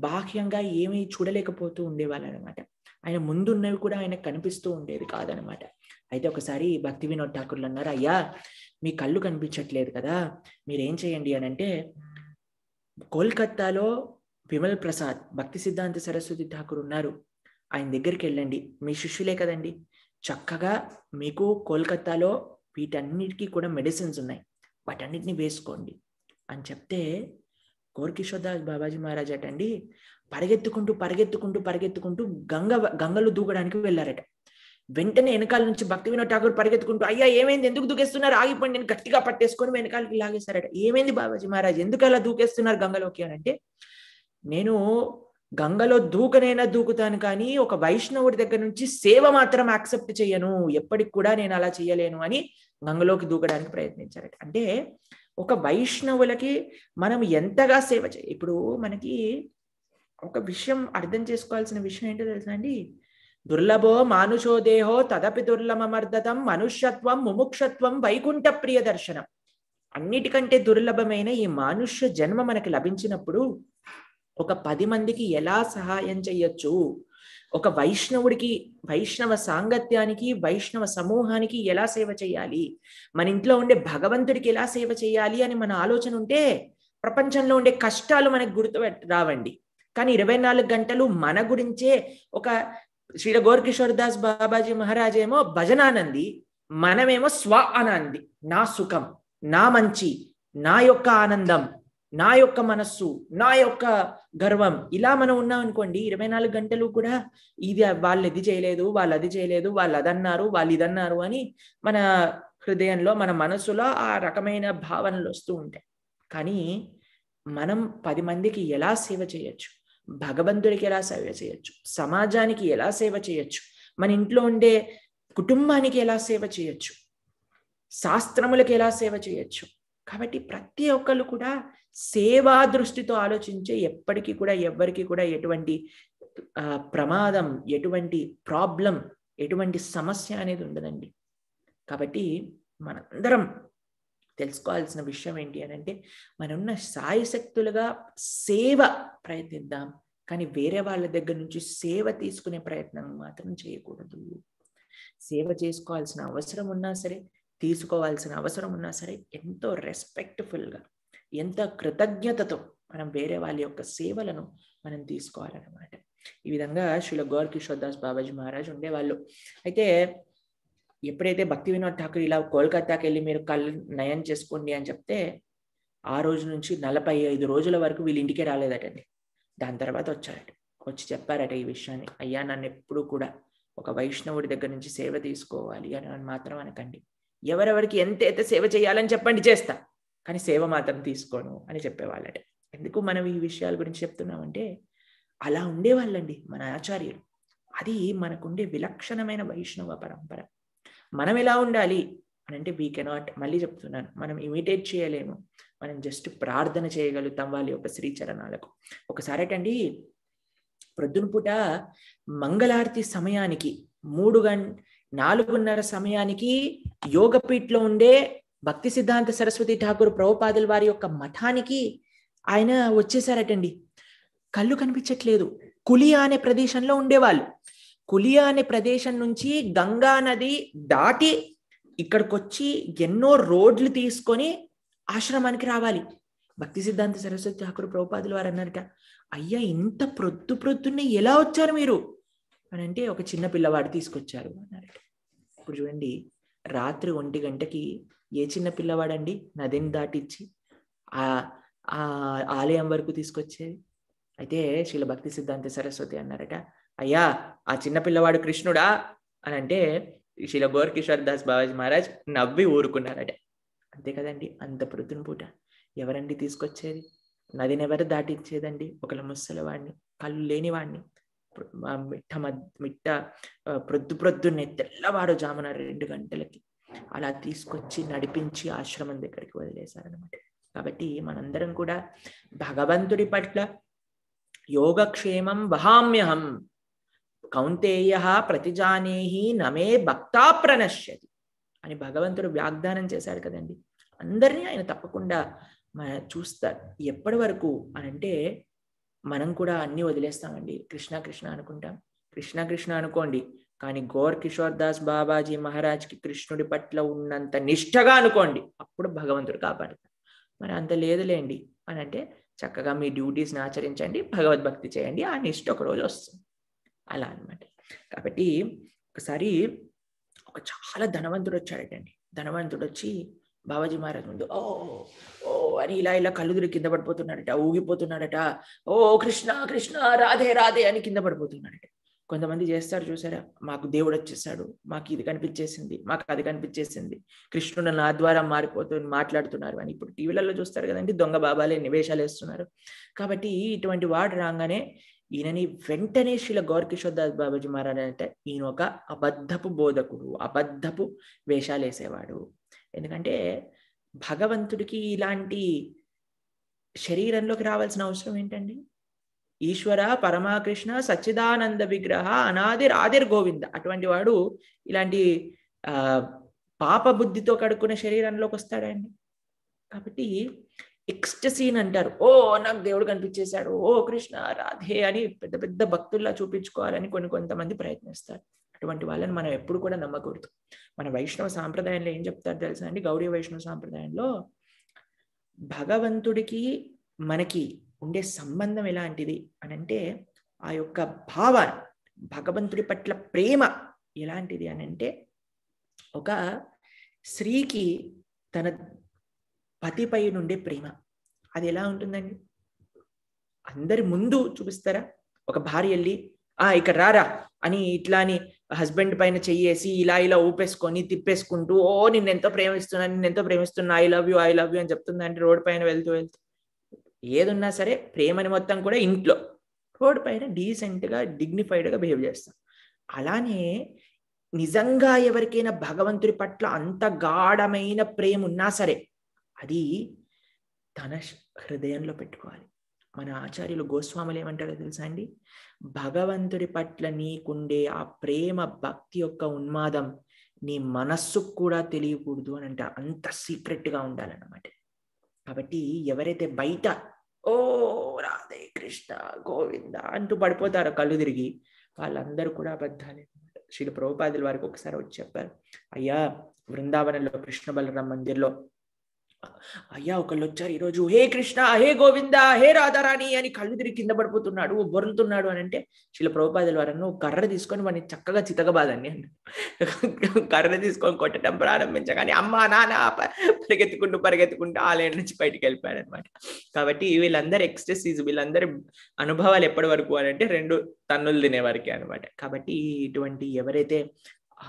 బాహ్యంగా ఏమీ చూడలేకపోతూ ఉండేవాళ్ళు అనమాట ఆయన ముందున్నవి కూడా ఆయన కనిపిస్తూ ఉండేది కాదనమాట అయితే ఒకసారి భక్తి వినోద్ ఠాకూర్లు అన్నారు అయ్యా మీ కళ్ళు కనిపించట్లేదు కదా మీరేం చేయండి అని అంటే కోల్కత్తాలో విమల్ ప్రసాద్ భక్తి సిద్ధాంత సరస్వతి ఠాకూర్ ఉన్నారు ఆయన దగ్గరికి వెళ్ళండి మీ శిష్యులే కదండి చక్కగా మీకు కోల్కత్తాలో వీటన్నిటికీ కూడా మెడిసిన్స్ ఉన్నాయి వాటన్నిటిని వేసుకోండి అని చెప్తే కోరికిషోదాస్ బాబాజీ మహారాజ్ అటండి అండి పరిగెత్తుకుంటూ పరిగెత్తుకుంటూ పరిగెత్తుకుంటూ గంగ గంగలు దూకడానికి వెళ్ళారట వెంటనే వెనకాల నుంచి భక్తి వినోద్ ఠాకూర్ పరిగెత్తుకుంటూ అయ్యా ఏమైంది ఎందుకు దూకేస్తున్నారు ఆగిపోండి నేను గట్టిగా పట్టేసుకొని వెనకాలకి లాగేశారట ఏమైంది బాబాజీ మహారాజ్ ఎందుకు అలా దూకేస్తున్నారు గంగలోకి అని అంటే నేను గంగలో దూకనైనా దూకుతాను కానీ ఒక వైష్ణవుడి దగ్గర నుంచి సేవ మాత్రం యాక్సెప్ట్ చేయను ఎప్పటికి కూడా నేను అలా చేయలేను అని గంగలోకి దూకడానికి ప్రయత్నించారట అంటే ఒక వైష్ణవులకి మనం ఎంతగా సేవ చేయ ఇప్పుడు మనకి ఒక విషయం అర్థం చేసుకోవాల్సిన విషయం ఏంటో తెలుసా అండి దుర్లభో మానుషో దేహో తదపి దుర్లభమర్దతం మనుష్యత్వం ముముక్షత్వం వైకుంఠ ప్రియ దర్శనం అన్నిటికంటే దుర్లభమైన ఈ మానుష్య జన్మ మనకి లభించినప్పుడు ఒక పది మందికి ఎలా సహాయం చేయొచ్చు ఒక వైష్ణవుడికి వైష్ణవ సాంగత్యానికి వైష్ణవ సమూహానికి ఎలా సేవ చేయాలి మన ఇంట్లో ఉండే భగవంతుడికి ఎలా సేవ చేయాలి అని మన ఆలోచన ఉంటే ప్రపంచంలో ఉండే కష్టాలు మనకు గుర్తు రావండి కానీ ఇరవై నాలుగు గంటలు మన గురించే ఒక శ్రీల గోర్కిషోర్ దాస్ బాబాజీ మహారాజ్ ఏమో భజనానంది మనమేమో స్వ ఆనంది నా సుఖం నా మంచి నా యొక్క ఆనందం నా యొక్క మనస్సు నా యొక్క గర్వం ఇలా మనం ఉన్నాం అనుకోండి ఇరవై నాలుగు గంటలు కూడా ఇది వాళ్ళు ఇది చేయలేదు వాళ్ళు అది చేయలేదు వాళ్ళు అదన్నారు వాళ్ళు ఇదన్నారు అని మన హృదయంలో మన మనసులో ఆ రకమైన భావనలు వస్తూ ఉంటాయి కానీ మనం పది మందికి ఎలా సేవ చేయొచ్చు భగవంతుడికి ఎలా సేవ చేయొచ్చు సమాజానికి ఎలా సేవ చేయొచ్చు మన ఇంట్లో ఉండే కుటుంబానికి ఎలా సేవ చేయొచ్చు శాస్త్రములకు ఎలా సేవ చేయొచ్చు కాబట్టి ప్రతి ఒక్కరు కూడా సేవా దృష్టితో ఆలోచించే ఎప్పటికీ కూడా ఎవరికి కూడా ఎటువంటి ప్రమాదం ఎటువంటి ప్రాబ్లం ఎటువంటి సమస్య అనేది ఉండదండి కాబట్టి మనందరం తెలుసుకోవాల్సిన విషయం ఏంటి అని అంటే సాయి శక్తులుగా సేవ ప్రయత్నిద్దాం కానీ వేరే వాళ్ళ దగ్గర నుంచి సేవ తీసుకునే ప్రయత్నం మాత్రం చేయకూడదు సేవ చేసుకోవాల్సిన అవసరం ఉన్నా సరే తీసుకోవాల్సిన అవసరం ఉన్నా సరే ఎంతో రెస్పెక్ట్ఫుల్గా ఎంత కృతజ్ఞతతో మనం వేరే వాళ్ళ యొక్క సేవలను మనం తీసుకోవాలన్నమాట ఈ విధంగా శ్రీల గౌర్ కిషోర్ దాస్ బాబాజీ మహారాజ్ ఉండేవాళ్ళు అయితే ఎప్పుడైతే భక్తి వినోద్ ఠాకూర్ ఇలా కోల్కతాకి వెళ్ళి మీరు కళ్ళు నయం చేసుకోండి అని చెప్తే ఆ రోజు నుంచి నలభై ఐదు రోజుల వరకు వీళ్ళు ఇంటికే రాలేదటండి దాని తర్వాత వచ్చారట వచ్చి చెప్పారట ఈ విషయాన్ని అయ్యా నన్ను ఎప్పుడూ కూడా ఒక వైష్ణవుడి దగ్గర నుంచి సేవ తీసుకోవాలి అని మాత్రం అనకండి ఎవరెవరికి ఎంతైతే సేవ చేయాలని చెప్పండి చేస్తా కానీ సేవ మాత్రం తీసుకోను అని చెప్పేవాళ్ళట ఎందుకు మనం ఈ విషయాల గురించి చెప్తున్నామంటే అలా ఉండేవాళ్ళండి మన ఆచార్యులు అది మనకుండే విలక్షణమైన వైష్ణవ పరంపర మనం ఎలా ఉండాలి అని అంటే వీ కెనాట్ మళ్ళీ చెప్తున్నాను మనం ఇమిటేట్ చేయలేము మనం జస్ట్ ప్రార్థన చేయగలుగుతాం వాళ్ళ యొక్క శ్రీచరణాలకు ఒకసారి ప్రొద్దున పూట మంగళారతి సమయానికి మూడు గం నాలుగున్నర సమయానికి యోగపీఠలో ఉండే భక్తి సిద్ధాంత సరస్వతి ఠాకూర్ ప్రభుపాదుల వారి యొక్క మఠానికి ఆయన వచ్చేసారటండి కళ్ళు కనిపించట్లేదు కులియా అనే ప్రదేశంలో ఉండేవాళ్ళు కులియా అనే ప్రదేశం నుంచి గంగా నది దాటి ఇక్కడికొచ్చి ఎన్నో రోడ్లు తీసుకొని ఆశ్రమానికి రావాలి భక్తి సిద్ధాంత సరస్వతి ఠాకూర్ ప్రభుపాదులు వారు అన్నారట అయ్యా ఇంత ప్రొద్దు ప్రొద్దున్నే ఎలా వచ్చారు మీరు అని అంటే ఒక చిన్న పిల్లవాడు తీసుకొచ్చారు అన్నారట ఇప్పుడు చూడండి రాత్రి ఒంటి గంటకి ఏ చిన్న పిల్లవాడండి నదిని దాటించి ఆ ఆ ఆలయం వరకు తీసుకొచ్చేది అయితే శీల భక్తి సిద్ధాంత సరస్వతి అన్నారట అయ్యా ఆ చిన్న పిల్లవాడు కృష్ణుడా అని అంటే శీల బోర్ కిషోర్ దాస్ బాబాజీ మహారాజ్ నవ్వి ఊరుకున్నారట అంతే కదండి అంత పొద్దున పూట ఎవరండి తీసుకొచ్చేది నదిని ఎవరు దాటించేదండి ఒకళ్ళ వాడిని కళ్ళు వాడిని మిట్ట మిట్ట ప్రొద్దు ప్రొద్దున్నే తెల్లవారు జామున రెండు గంటలకి అలా తీసుకొచ్చి నడిపించి ఆశ్రమం దగ్గరికి వదిలేశారనమాట కాబట్టి మనందరం కూడా భగవంతుడి పట్ల యోగక్షేమం వహామ్యహం కౌంతేయ ప్రతిజానేహి నమే భక్తా ప్రణశ్యతి అని భగవంతుడు వాగ్దానం చేశాడు కదండి అందరినీ ఆయన తప్పకుండా చూస్తారు ఎప్పటి వరకు అని అంటే మనం కూడా అన్ని వదిలేస్తామండి కృష్ణ కృష్ణ అనుకుంటాం కృష్ణ కృష్ణ అనుకోండి కానీ గోర్ కిషోర్ దాస్ బాబాజీ మహారాజ్కి కృష్ణుడి పట్ల ఉన్నంత నిష్ఠగా అనుకోండి అప్పుడు భగవంతుడు కాపాడుతాడు మరి అంత లేదులేండి అని అంటే చక్కగా మీ డ్యూటీస్ని ఆచరించండి భగవద్భక్తి చేయండి ఆ నిష్ట ఒక రోజు వస్తుంది అలా అనమాట కాబట్టి ఒకసారి ఒక చాలా ధనవంతుడు వచ్చాడటండి ధనవంతుడు వచ్చి బాబాజీ మహారాజ్ ముందు ఓ ఓ అని ఇలా ఇలా కళ్ళుదిరి కింద పడిపోతున్నాడట ఊగిపోతున్నాడట ఓ కృష్ణ కృష్ణ రాధే రాధే అని కింద పడిపోతున్నాడట కొంతమంది చేస్తారు చూసారా మాకు దేవుడు వచ్చేసాడు మాకు ఇది కనిపించేసింది మాకు అది కనిపించేసింది కృష్ణుడు నా ద్వారా మారిపోతూ మాట్లాడుతున్నారు అని ఇప్పుడు టీవీలలో చూస్తారు కదండి దొంగ బాబాలే నివేశాలు వేస్తున్నారు కాబట్టి ఇటువంటి వాడు రాగానే ఈయనని వెంటనే శ్రీల గౌర్కిషోదాస్ బాబాజీ మహారాజ్ అంటే ఈయన ఒక అబద్ధపు బోధకుడు అబద్ధపు వేషాలు వేసేవాడు ఎందుకంటే భగవంతుడికి ఇలాంటి శరీరంలోకి రావాల్సిన అవసరం ఏంటండి ఈశ్వర పరమకృష్ణ సచ్చిదానంద విగ్రహ అనాదిర్ ఆదిర్ గోవింద అటువంటి వాడు ఇలాంటి ఆ పాప బుద్ధితో కడుక్కునే శరీరంలోకి వస్తాడండి కాబట్టి ఎక్స్టసీన్ అంటారు ఓ నాకు దేవుడు కనిపించేశాడు ఓ కృష్ణ రాధే అని పెద్ద పెద్ద భక్తుల్లా చూపించుకోవాలని కొన్ని కొంతమంది ప్రయత్నిస్తారు అటువంటి వాళ్ళని మనం ఎప్పుడు కూడా నమ్మకూడదు మన వైష్ణవ సాంప్రదాయంలో ఏం చెప్తారు తెలుసా అండి గౌరీ వైష్ణవ సాంప్రదాయంలో భగవంతుడికి మనకి ఉండే సంబంధం ఎలాంటిది అని అంటే ఆ యొక్క భావ భగవంతుడి పట్ల ప్రేమ ఎలాంటిది అని అంటే ఒక స్త్రీకి తన పతిపై నుండే ప్రేమ అది ఎలా ఉంటుందండి అందరి ముందు చూపిస్తారా ఒక భార్య వెళ్ళి ఆ ఇక్కడ రారా అని ఇట్లా అని హస్బెండ్ పైన చెయ్యేసి ఇలా ఇలా ఊపేసుకొని తిప్పేసుకుంటూ ఓ నిన్నెంతో ప్రేమిస్తున్నా నిన్నెంతో ప్రేమిస్తున్నా I love you I love you అని చెప్తుందంటే రోడ్ పైన వెళ్తూ వెళ్తూ ఏదున్నా సరే ప్రేమని మొత్తం కూడా ఇంట్లో రోడ్ పైన డీసెంట్గా డిగ్నిఫైడ్గా బిహేవ్ చేస్తాం అలానే నిజంగా ఎవరికైనా భగవంతుడి పట్ల అంత గాఢమైన ప్రేమ ఉన్నా సరే అది తన హృదయంలో పెట్టుకోవాలి మన ఆచార్యులు గోస్వాములు ఏమంటారో తెలుసా అండి భగవంతుడి పట్ల నీకుండే ఆ ప్రేమ భక్తి యొక్క ఉన్మాదం నీ మనస్సుకు కూడా తెలియకూడదు అని అంట అంత సీక్రెట్గా ఉండాలన్నమాట కాబట్టి ఎవరైతే బయట ఓ రాధే కృష్ణ గోవింద అంటూ పడిపోతారో కళ్ళు తిరిగి వాళ్ళందరూ కూడా అబద్ధాలే శ్రీ ప్రభుపాదులు వారికి ఒకసారి వచ్చి చెప్పారు అయ్యా బృందావనంలో కృష్ణ బలరామ మందిర్లో అయ్యా ఒకళ్ళు వచ్చారు ఈరోజు హే కృష్ణ హే గోవింద హే రాధారాణి అని కళ్ళు తిరిగి కింద పడిపోతున్నాడు బొరులుతున్నాడు అని అంటే శిల ప్రభుపాదుల వారు కర్ర తీసుకొని వాడిని చక్కగా చితకబాదండి అన్న కర్ర తీసుకొని కొట్టడం ప్రారంభించగానే అమ్మ నాన్న పరిగెత్తుకుంటూ పరిగెత్తుకుంటూ ఆలయం నుంచి బయటికి వెళ్ళిపోయాడు అనమాట కాబట్టి వీళ్ళందరూ ఎక్స్టెసీస్ వీళ్ళందరి అనుభవాలు ఎప్పటి వరకు అని అంటే రెండు తన్నులు తినే అనమాట కాబట్టి ఇటువంటి ఎవరైతే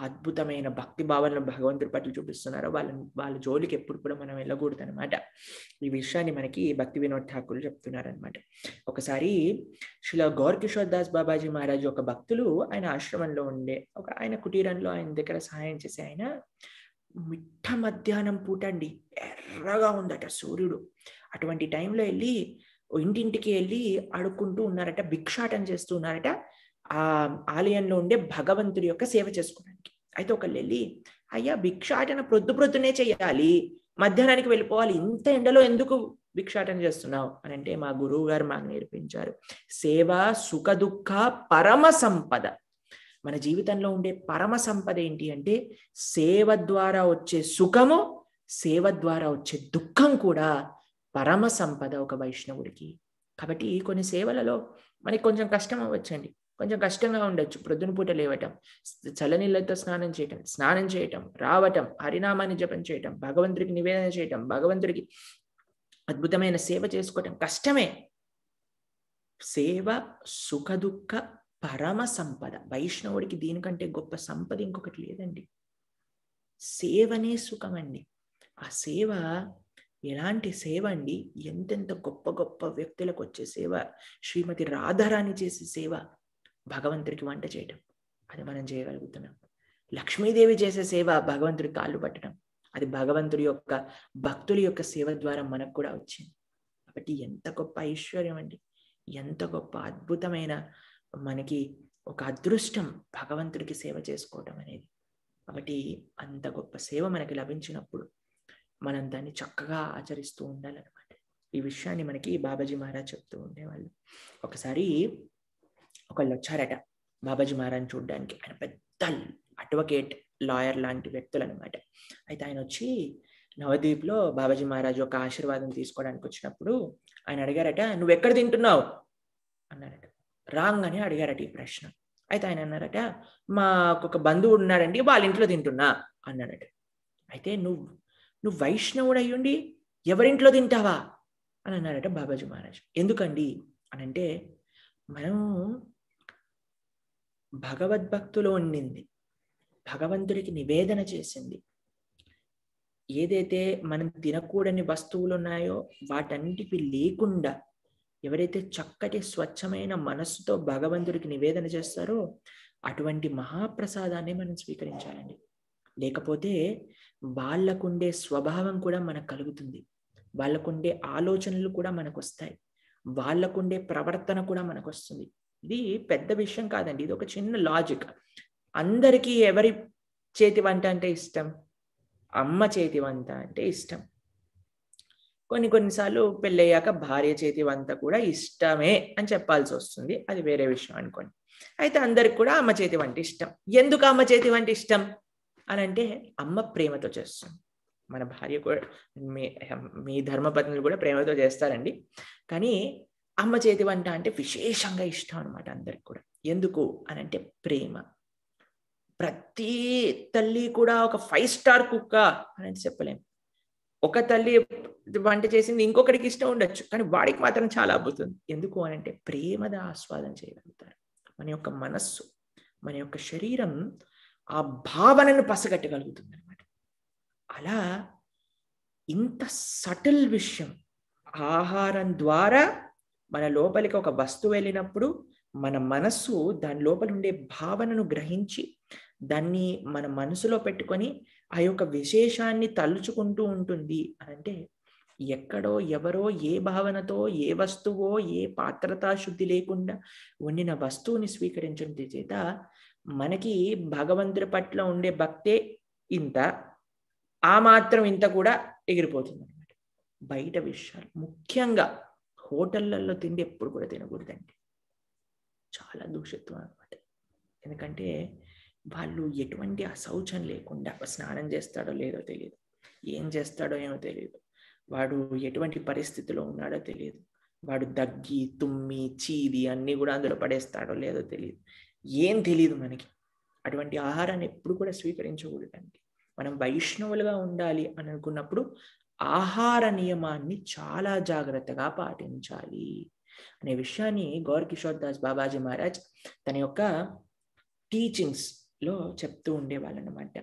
అద్భుతమైన భక్తి భావనలు భగవంతుడి పట్ల చూపిస్తున్నారో వాళ్ళ వాళ్ళ జోలికి ఎప్పుడు కూడా మనం వెళ్ళకూడదు అనమాట ఈ విషయాన్ని మనకి భక్తి వినోద్ ఠాకూర్ చెప్తున్నారనమాట ఒకసారి శ్రీలా గౌర్ కిషోర్ దాస్ బాబాజీ మహారాజ్ ఒక భక్తులు ఆయన ఆశ్రమంలో ఉండే ఒక ఆయన కుటీరంలో ఆయన దగ్గర సహాయం చేసి ఆయన మిట్ట మధ్యాహ్నం పూట అండి ఎర్రగా ఉందట సూర్యుడు అటువంటి టైంలో వెళ్ళి ఇంటింటికి వెళ్ళి అడుక్కుంటూ ఉన్నారట భిక్షాటం చేస్తూ ఉన్నారట ఆ ఆలయంలో ఉండే భగవంతుడి యొక్క సేవ చేసుకోవడానికి అయితే ఒక లెల్లి అయ్యా భిక్షాటన ప్రొద్దు ప్రొద్దునే చేయాలి మధ్యాహ్నానికి వెళ్ళిపోవాలి ఇంత ఎండలో ఎందుకు భిక్షాటన చేస్తున్నావు అని అంటే మా గురువు గారు మాకు నేర్పించారు సేవ సుఖ దుఃఖ పరమ సంపద మన జీవితంలో ఉండే పరమ సంపద ఏంటి అంటే సేవ ద్వారా వచ్చే సుఖము సేవ ద్వారా వచ్చే దుఃఖం కూడా పరమ సంపద ఒక వైష్ణవుడికి కాబట్టి కొన్ని సేవలలో మనకి కొంచెం కష్టం అవ్వచ్చండి కొంచెం కష్టంగా ఉండొచ్చు ప్రొద్దున పూట లేవటం చల్లనీళ్ళతో స్నానం చేయటం స్నానం చేయటం రావటం హరినామాన్ని జపం చేయటం భగవంతుడికి నివేదన చేయటం భగవంతుడికి అద్భుతమైన సేవ చేసుకోవటం కష్టమే సేవ సుఖదుఖ పరమ సంపద వైష్ణవుడికి దీనికంటే గొప్ప సంపద ఇంకొకటి లేదండి సేవనే సుఖమండి ఆ సేవ ఎలాంటి సేవ అండి ఎంతెంత గొప్ప గొప్ప వ్యక్తులకు వచ్చే సేవ శ్రీమతి రాధారాణి చేసే సేవ భగవంతుడికి వంట చేయటం అది మనం చేయగలుగుతున్నాం లక్ష్మీదేవి చేసే సేవ భగవంతుడి కాళ్ళు పట్టడం అది భగవంతుడి యొక్క భక్తుల యొక్క సేవ ద్వారా మనకు కూడా వచ్చింది కాబట్టి ఎంత గొప్ప ఐశ్వర్యం అండి ఎంత గొప్ప అద్భుతమైన మనకి ఒక అదృష్టం భగవంతుడికి సేవ చేసుకోవటం అనేది కాబట్టి అంత గొప్ప సేవ మనకి లభించినప్పుడు మనం దాన్ని చక్కగా ఆచరిస్తూ ఉండాలన్నమాట ఈ విషయాన్ని మనకి బాబాజీ మహారాజ్ చెప్తూ ఉండేవాళ్ళు ఒకసారి ఒకళ్ళు వచ్చారట బాబాజీ మహారాజ్ చూడడానికి ఆయన పెద్ద అడ్వకేట్ లాయర్ లాంటి వ్యక్తులు అనమాట అయితే ఆయన వచ్చి నవదీప్లో బాబాజీ మహారాజ్ ఒక ఆశీర్వాదం తీసుకోవడానికి వచ్చినప్పుడు ఆయన అడిగారట నువ్వు ఎక్కడ తింటున్నావు అన్నారట రాంగ్ అని అడిగారట ఈ ప్రశ్న అయితే ఆయన అన్నారట మాకు ఒక బంధువు ఉన్నారండి వాళ్ళ ఇంట్లో తింటున్నా అన్నాడట అయితే నువ్వు నువ్వు వైష్ణవుడు అయ్యుండి ఎవరింట్లో తింటావా అని అన్నారట బాబాజీ మహారాజ్ ఎందుకండి అని అంటే మనం భగవద్భక్తులు ఉండింది భగవంతుడికి నివేదన చేసింది ఏదైతే మనం తినకూడని వస్తువులు ఉన్నాయో వాటన్నిటికి లేకుండా ఎవరైతే చక్కటి స్వచ్ఛమైన మనస్సుతో భగవంతుడికి నివేదన చేస్తారో అటువంటి మహాప్రసాదాన్ని మనం స్వీకరించాలండి లేకపోతే వాళ్ళకుండే స్వభావం కూడా మనకు కలుగుతుంది వాళ్ళకుండే ఆలోచనలు కూడా మనకు వస్తాయి వాళ్ళకుండే ప్రవర్తన కూడా మనకు వస్తుంది ఇది పెద్ద విషయం కాదండి ఇది ఒక చిన్న లాజిక్ అందరికీ ఎవరి చేతి వంట అంటే ఇష్టం అమ్మ చేతి వంట అంటే ఇష్టం కొన్ని కొన్నిసార్లు పెళ్ళయ్యాక భార్య చేతి వంట కూడా ఇష్టమే అని చెప్పాల్సి వస్తుంది అది వేరే విషయం అనుకోండి అయితే అందరికి కూడా అమ్మ చేతి వంట ఇష్టం ఎందుకు అమ్మ చేతి వంట ఇష్టం అని అంటే అమ్మ ప్రేమతో చేస్తుంది మన భార్య కూడా మీ మీ ధర్మపత్నులు కూడా ప్రేమతో చేస్తారండి కానీ అమ్మ చేతి వంట అంటే విశేషంగా ఇష్టం అనమాట అందరికి కూడా ఎందుకు అని అంటే ప్రేమ ప్రతి తల్లి కూడా ఒక ఫైవ్ స్టార్ కుక్క అని చెప్పలేము ఒక తల్లి వంట చేసింది ఇంకొకరికి ఇష్టం ఉండొచ్చు కానీ వాడికి మాత్రం చాలా అబ్బుతుంది ఎందుకు అని అంటే ప్రేమద ఆస్వాదన చేయగలుగుతారు మన యొక్క మనస్సు మన యొక్క శరీరం ఆ భావనను పసగట్టగలుగుతుంది అనమాట అలా ఇంత సటిల్ విషయం ఆహారం ద్వారా మన లోపలికి ఒక వస్తువు వెళ్ళినప్పుడు మన మనస్సు దాని లోపల ఉండే భావనను గ్రహించి దాన్ని మన మనసులో పెట్టుకొని ఆ యొక్క విశేషాన్ని తలుచుకుంటూ ఉంటుంది అంటే ఎక్కడో ఎవరో ఏ భావనతో ఏ వస్తువో ఏ పాత్రతా శుద్ధి లేకుండా వండిన వస్తువుని స్వీకరించడం చేత మనకి భగవంతుడి పట్ల ఉండే భక్తే ఇంత ఆ మాత్రం ఇంత కూడా ఎగిరిపోతుంది అనమాట బయట విషయాలు ముఖ్యంగా హోటళ్ళల్లో తిండి ఎప్పుడు కూడా తినకూడదండి చాలా దూషిత్వం అనమాట ఎందుకంటే వాళ్ళు ఎటువంటి అశౌచం లేకుండా స్నానం చేస్తాడో లేదో తెలియదు ఏం చేస్తాడో ఏమో తెలియదు వాడు ఎటువంటి పరిస్థితిలో ఉన్నాడో తెలియదు వాడు దగ్గి తుమ్మి చీది అన్నీ కూడా అందులో పడేస్తాడో లేదో తెలియదు ఏం తెలియదు మనకి అటువంటి ఆహారాన్ని ఎప్పుడు కూడా స్వీకరించకూడదండి మనం వైష్ణవులుగా ఉండాలి అని అనుకున్నప్పుడు ఆహార నియమాన్ని చాలా జాగ్రత్తగా పాటించాలి అనే విషయాన్ని గౌర్ కిషోర్ దాస్ బాబాజీ మహారాజ్ తన యొక్క టీచింగ్స్లో చెప్తూ ఉండేవాళ్ళు అనమాట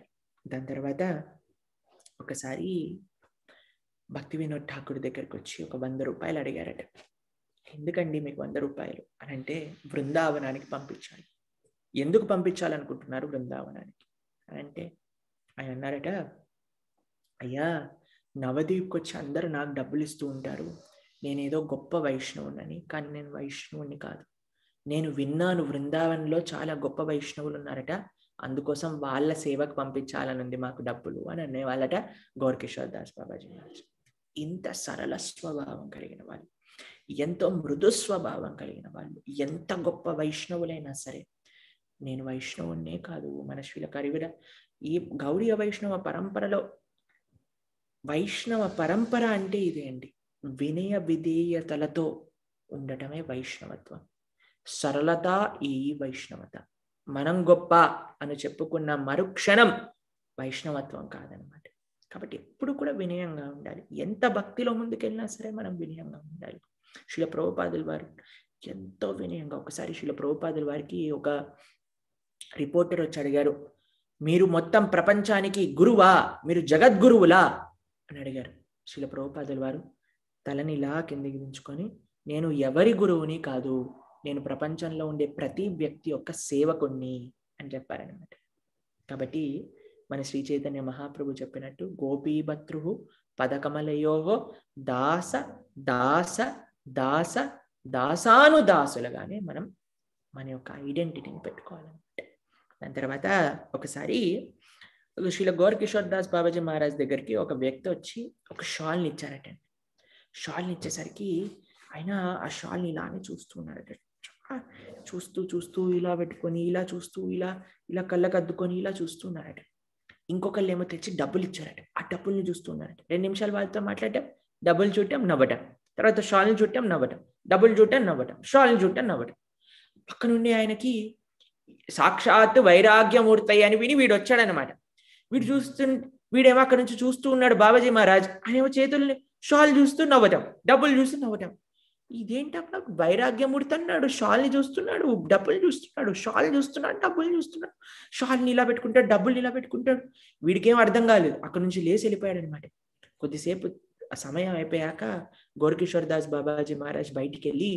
దాని తర్వాత ఒకసారి భక్తి వినోద్ ఠాకూర్ దగ్గరికి వచ్చి ఒక వంద రూపాయలు అడిగారట ఎందుకండి మీకు వంద రూపాయలు అని అంటే బృందావనానికి పంపించాలి ఎందుకు పంపించాలనుకుంటున్నారు బృందావనానికి అని అంటే ఆయన అన్నారట అయ్యా నవదీప్కి వచ్చి అందరూ నాకు డబ్బులు ఇస్తూ ఉంటారు నేనేదో గొప్ప వైష్ణవునని కానీ నేను వైష్ణవుని కాదు నేను విన్నాను బృందావనంలో చాలా గొప్ప వైష్ణవులు ఉన్నారట అందుకోసం వాళ్ళ సేవకు పంపించాలనుంది మాకు డబ్బులు అని అనేవాళ్ళట గౌరకిషోర్ దాస్ బాబాజీ మహారాజ్ ఇంత సరళ స్వభావం కలిగిన వాళ్ళు ఎంతో మృదు స్వభావం కలిగిన వాళ్ళు ఎంత గొప్ప వైష్ణవులైనా సరే నేను వైష్ణవునే కాదు మన శ్రీల కరివిడ ఈ గౌడీయ వైష్ణవ పరంపరలో వైష్ణవ పరంపర అంటే ఇదే అండి వినయ విధేయతలతో ఉండటమే వైష్ణవత్వం సరళత ఈ వైష్ణవత మనం గొప్ప అని చెప్పుకున్న మరుక్షణం వైష్ణవత్వం కాదనమాట కాబట్టి ఎప్పుడు కూడా వినయంగా ఉండాలి ఎంత భక్తిలో ముందుకెళ్ళినా సరే మనం వినయంగా ఉండాలి శిల ప్రభుపాదుల వారు ఎంతో వినయంగా ఒకసారి శిల ప్రభుపాదుల వారికి ఒక రిపోర్టర్ వచ్చి అడిగారు మీరు మొత్తం ప్రపంచానికి గురువా మీరు జగద్గురువులా అని అడిగారు శిల ప్రభుపాదులు వారు తలని ఇలా కిందికి దించుకొని నేను ఎవరి గురువుని కాదు నేను ప్రపంచంలో ఉండే ప్రతి వ్యక్తి యొక్క సేవకుణ్ణి అని చెప్పారనమాట కాబట్టి మన శ్రీ చైతన్య మహాప్రభు చెప్పినట్టు గోపీభత్రు పదకమలయోవో దాస దాస దాస దాసానుదాసులుగానే మనం మన యొక్క ఐడెంటిటీని పెట్టుకోవాలన్నమాట దాని తర్వాత ఒకసారి శ్రీల గోర్కిషోర్ దాస్ బాబాజీ మహారాజ్ దగ్గరికి ఒక వ్యక్తి వచ్చి ఒక షాల్ని ఇచ్చారట షాల్ని ఇచ్చేసరికి ఆయన ఆ షాల్ని ఇలానే ఉన్నారట చూస్తూ చూస్తూ ఇలా పెట్టుకొని ఇలా చూస్తూ ఇలా ఇలా కళ్ళకు అద్దుకొని ఇలా ఉన్నారట ఇంకొకళ్ళు ఏమో తెచ్చి డబ్బులు ఇచ్చారట ఆ డబ్బుల్ని ఉన్నారట రెండు నిమిషాలు వాళ్ళతో మాట్లాడటం డబ్బులు చుట్టాం నవ్వటం తర్వాత షాల్ని చుట్టాం నవ్వటం డబ్బులు చుట్టాం నవ్వటం షాల్ని చూడటం నవ్వటం పక్కనుండి ఆయనకి సాక్షాత్ వైరాగ్యమూర్తయ్య అని విని వీడు వచ్చాడనమాట వీడు చూస్తు వీడేమో అక్కడ నుంచి చూస్తూ ఉన్నాడు బాబాజీ మహారాజ్ ఆయనేమో చేతుల్ని షాల్ చూస్తూ నవ్వటం డబ్బులు చూస్తూ నవ్వటం ఇదేంటప్పుడు వైరాగ్యం ఉడుతున్నాడు షాల్ని చూస్తున్నాడు డబ్బులు చూస్తున్నాడు షాల్ చూస్తున్నాడు డబ్బులు చూస్తున్నాడు షాల్ని ఇలా పెట్టుకుంటాడు డబ్బులు ఇలా పెట్టుకుంటాడు వీడికేం అర్థం కాలేదు అక్కడ నుంచి లేచి వెళ్ళిపోయాడు అనమాట కొద్దిసేపు సమయం అయిపోయాక గోరకిషోర్ దాస్ బాబాజీ మహారాజ్ బయటికి వెళ్ళి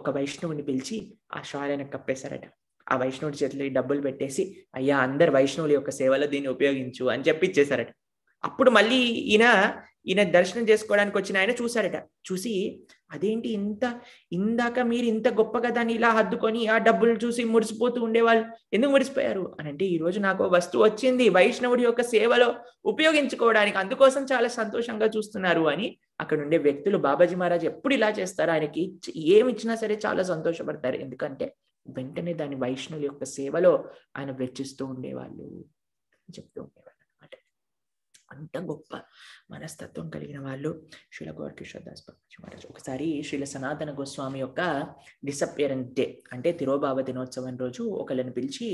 ఒక వైష్ణవుని పిలిచి ఆ షాల్ ఆయన కప్పేశారట ఆ వైష్ణవుడి చేతిలో డబ్బులు పెట్టేసి అయ్యా అందరు వైష్ణవుల యొక్క సేవలో దీన్ని ఉపయోగించు అని చెప్పి ఇచ్చేశారట అప్పుడు మళ్ళీ ఈయన ఈయన దర్శనం చేసుకోవడానికి వచ్చిన ఆయన చూశారట చూసి అదేంటి ఇంత ఇందాక మీరు ఇంత గొప్పగా దాన్ని ఇలా హద్దుకొని ఆ డబ్బులు చూసి మురిసిపోతూ ఉండేవాళ్ళు ఎందుకు మురిసిపోయారు అని అంటే ఈరోజు నాకు వస్తువు వచ్చింది వైష్ణవుడి యొక్క సేవలో ఉపయోగించుకోవడానికి అందుకోసం చాలా సంతోషంగా చూస్తున్నారు అని అక్కడ ఉండే వ్యక్తులు బాబాజీ మహారాజ్ ఎప్పుడు ఇలా చేస్తారు ఆయనకి ఏమి ఇచ్చినా సరే చాలా సంతోషపడతారు ఎందుకంటే వెంటనే దాని వైష్ణవుల యొక్క సేవలో ఆయన వెచ్చిస్తూ ఉండేవాళ్ళు చెప్తూ ఉండేవాళ్ళు అనమాట అంత గొప్ప మనస్తత్వం కలిగిన వాళ్ళు శిల గోర్కిషోదాస్ మహారాజ్ ఒకసారి శ్రీల సనాతన గోస్వామి యొక్క డిసప్పియరెన్స్ డే అంటే తిరోభావ దినోత్సవం రోజు ఒకళ్ళని పిలిచి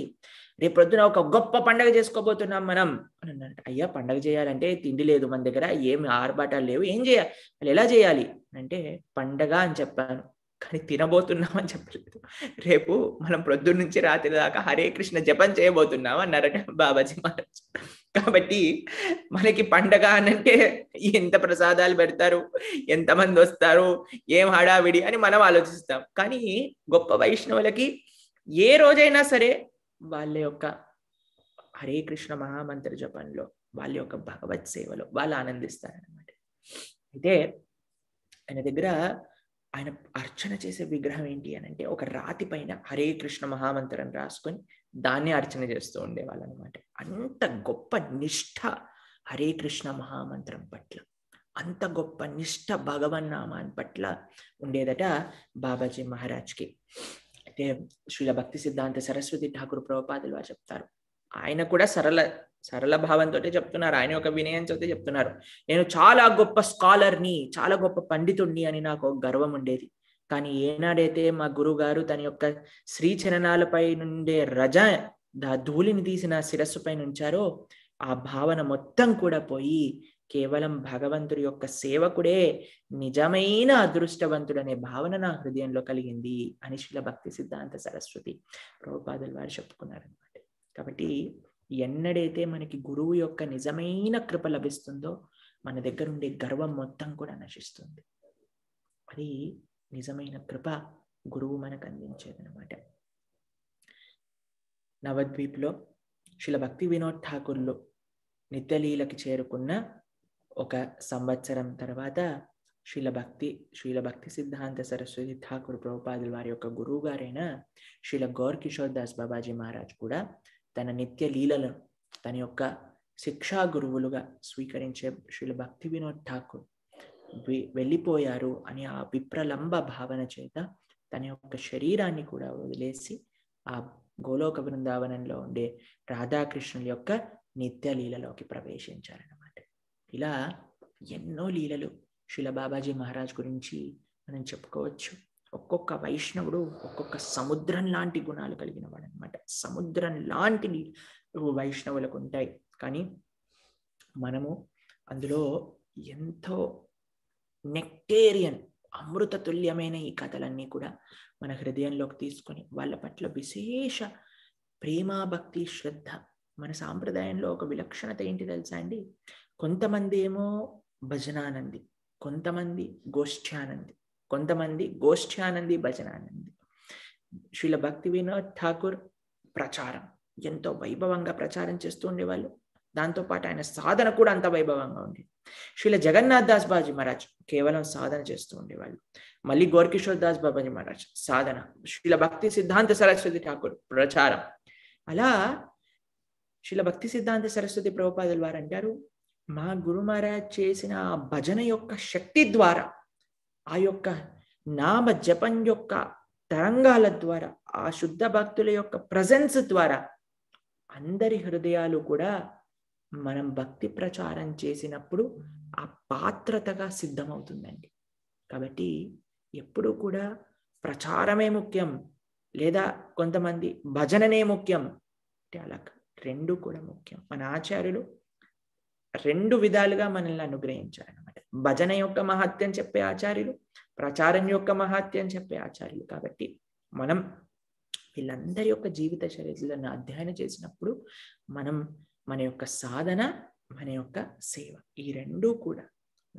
రేపు ప్రొద్దున ఒక గొప్ప పండగ చేసుకోబోతున్నాం మనం అని అన్నట్టు అయ్యా పండగ చేయాలంటే తిండి లేదు మన దగ్గర ఏమి ఆర్భాటాలు లేవు ఏం చేయాలి ఎలా చేయాలి అంటే పండగ అని చెప్పాను కానీ తినబోతున్నామని చెప్పలేదు రేపు మనం ప్రొద్దున నుంచి రాత్రి దాకా హరే కృష్ణ జపం చేయబోతున్నాం అన్నారట బాబాజీ మహారాజ్ కాబట్టి మనకి పండగ అనంటే ఎంత ప్రసాదాలు పెడతారు ఎంతమంది వస్తారు ఏం హడావిడి అని మనం ఆలోచిస్తాం కానీ గొప్ప వైష్ణవులకి ఏ రోజైనా సరే వాళ్ళ యొక్క హరే కృష్ణ మహామంత్ర జపంలో వాళ్ళ యొక్క భగవత్ సేవలో వాళ్ళు ఆనందిస్తారనమాట అయితే ఆయన దగ్గర ఆయన అర్చన చేసే విగ్రహం ఏంటి అని అంటే ఒక రాతి పైన హరే కృష్ణ మహామంత్రం రాసుకొని దాన్ని అర్చన చేస్తూ ఉండేవాళ్ళు అనమాట అంత గొప్ప నిష్ఠ హరే కృష్ణ మహామంత్రం పట్ల అంత గొప్ప నిష్ఠ భగవన్నామాన్ పట్ల ఉండేదట బాబాజీ మహారాజ్కి అయితే శ్రీల భక్తి సిద్ధాంత సరస్వతి ఠాకూర్ ప్రభుపాదులు చెప్తారు ఆయన కూడా సరళ సరళ భావంతో చెప్తున్నారు ఆయన ఒక వినయంతో చెప్తున్నారు నేను చాలా గొప్ప స్కాలర్ని చాలా గొప్ప పండితుణ్ణి అని నాకు గర్వం ఉండేది కానీ ఏనాడైతే మా గురుగారు తన యొక్క శ్రీ చరణాలపై నుండే రజ ధూళిని తీసిన శిరస్సుపై నుంచారో ఆ భావన మొత్తం కూడా పోయి కేవలం భగవంతుడి యొక్క సేవకుడే నిజమైన అదృష్టవంతుడు అనే భావన నా హృదయంలో కలిగింది అని శిల భక్తి సిద్ధాంత సరస్వతి ప్రభుపాదులు వారు చెప్పుకున్నారు అనమాట కాబట్టి ఎన్నడైతే మనకి గురువు యొక్క నిజమైన కృప లభిస్తుందో మన దగ్గర ఉండే గర్వం మొత్తం కూడా నశిస్తుంది అది నిజమైన కృప గురువు మనకు అందించేదనమాట నవద్వీప్లో శిల భక్తి వినోద్ ఠాకూర్లు నిత్యలీలకి చేరుకున్న ఒక సంవత్సరం తర్వాత శీల భక్తి శ్రీల భక్తి సిద్ధాంత సరస్వతి ఠాకూర్ ప్రభుపాదులు వారి యొక్క గురువు గారైన గౌర్ కిషోర్ దాస్ బాబాజీ మహారాజ్ కూడా తన నిత్య లీలలను తన యొక్క శిక్షా గురువులుగా స్వీకరించే శ్రీల భక్తి వినోద్ ఠాకూర్ వెళ్ళిపోయారు అని ఆ విప్రలంబ భావన చేత తన యొక్క శరీరాన్ని కూడా వదిలేసి ఆ గోలోక బృందావనంలో ఉండే రాధాకృష్ణుల యొక్క నిత్య లీలలోకి ప్రవేశించారనమాట ఇలా ఎన్నో లీలలు శిల బాబాజీ మహారాజ్ గురించి మనం చెప్పుకోవచ్చు ఒక్కొక్క వైష్ణవుడు ఒక్కొక్క సముద్రం లాంటి గుణాలు కలిగిన వాడు అనమాట సముద్రం లాంటి వైష్ణవులకు ఉంటాయి కానీ మనము అందులో ఎంతో నెక్టేరియన్ అమృతతుల్యమైన ఈ కథలన్నీ కూడా మన హృదయంలోకి తీసుకొని వాళ్ళ పట్ల విశేష ప్రేమ భక్తి శ్రద్ధ మన సాంప్రదాయంలో ఒక విలక్షణత ఏంటి తెలుసా అండి కొంతమంది ఏమో భజనానంది కొంతమంది గోష్ఠ్యానంది కొంతమంది గోష్ఠ్యానంది భజనానంది శ్రీల భక్తి వినోద్ ఠాకూర్ ప్రచారం ఎంతో వైభవంగా ప్రచారం చేస్తూ ఉండేవాళ్ళు దాంతోపాటు ఆయన సాధన కూడా అంత వైభవంగా ఉంది శ్రీల జగన్నాథ్ దాస్ బాజీ మహారాజ్ కేవలం సాధన చేస్తూ ఉండేవాళ్ళు మళ్ళీ గోర్కిషోర్ దాస్ బాబాజీ మహారాజ్ సాధన శ్రీల భక్తి సిద్ధాంత సరస్వతి ఠాకూర్ ప్రచారం అలా శ్రీల భక్తి సిద్ధాంత సరస్వతి ప్రభుపాదులు వారు అంటారు మా గురు మహారాజ్ చేసిన భజన యొక్క శక్తి ద్వారా ఆ యొక్క నామ జపం యొక్క తరంగాల ద్వారా ఆ శుద్ధ భక్తుల యొక్క ప్రజెన్స్ ద్వారా అందరి హృదయాలు కూడా మనం భక్తి ప్రచారం చేసినప్పుడు ఆ పాత్రతగా సిద్ధమవుతుందండి కాబట్టి ఎప్పుడూ కూడా ప్రచారమే ముఖ్యం లేదా కొంతమంది భజననే ముఖ్యం అంటే అలా రెండు కూడా ముఖ్యం మన ఆచార్యులు రెండు విధాలుగా మనల్ని అనుగ్రహించారు భజన యొక్క మహత్యం చెప్పే ఆచార్యులు ప్రచారం యొక్క మహత్యం చెప్పే ఆచార్యులు కాబట్టి మనం వీళ్ళందరి యొక్క జీవిత చరిత్రలను అధ్యయనం చేసినప్పుడు మనం మన యొక్క సాధన మన యొక్క సేవ ఈ రెండూ కూడా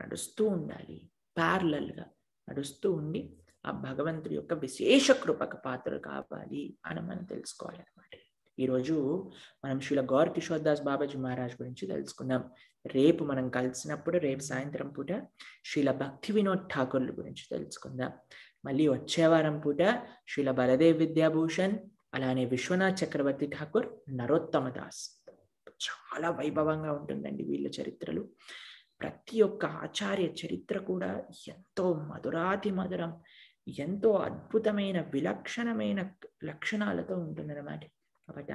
నడుస్తూ ఉండాలి ప్యార్లల్గా నడుస్తూ ఉండి ఆ భగవంతుడి యొక్క విశేష కృపక పాత్ర కావాలి అని మనం తెలుసుకోవాలన్నమాట ఈరోజు మనం శ్రీల గౌర్ కిషోర్ దాస్ బాబాజీ మహారాజ్ గురించి తెలుసుకుందాం రేపు మనం కలిసినప్పుడు రేపు సాయంత్రం పూట శ్రీల భక్తి వినోద్ ఠాకూర్ల గురించి తెలుసుకుందాం మళ్ళీ వచ్చే వారం పూట శ్రీల బలదేవ్ విద్యాభూషణ్ అలానే విశ్వనాథ్ చక్రవర్తి ఠాకూర్ నరోత్తమ దాస్ చాలా వైభవంగా ఉంటుందండి వీళ్ళ చరిత్రలు ప్రతి ఒక్క ఆచార్య చరిత్ర కూడా ఎంతో మధురాతి మధురం ఎంతో అద్భుతమైన విలక్షణమైన లక్షణాలతో ఉంటుందన్నమాట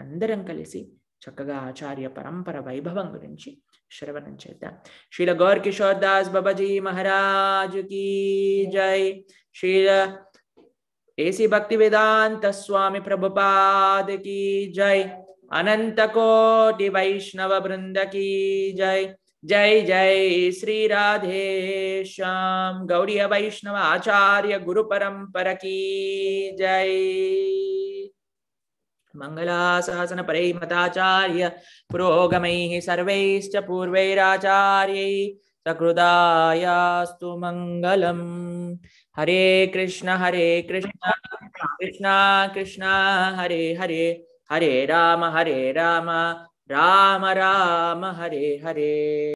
అందరం కలిసి చక్కగా ఆచార్య পরম্পర వైభవం గురించి శ్రవణం చేద్దాం శ్రీల గౌర్కిషోర్ దాస్ బబజీ మహారాజ్ కి జై శ్రీ ఏసీ భక్తి వేదాంత స్వామి ప్రభుపాద కి జై అనంత కోటి వైష్ణవ బృందకి జై జై జై శ్రీ రాధే శాం గౌర్వయ వైష్ణవ ఆచార్య గురుపరంపర కి జై मङ्गलाशासनपरैमताचार्य पुरोगमैः सर्वैश्च पूर्वैराचार्यै सकृदायास्तु मङ्गलम् हरे कृष्ण हरे कृष्ण कृष्ण कृष्ण हरे हरे हरे राम हरे राम राम राम हरे हरे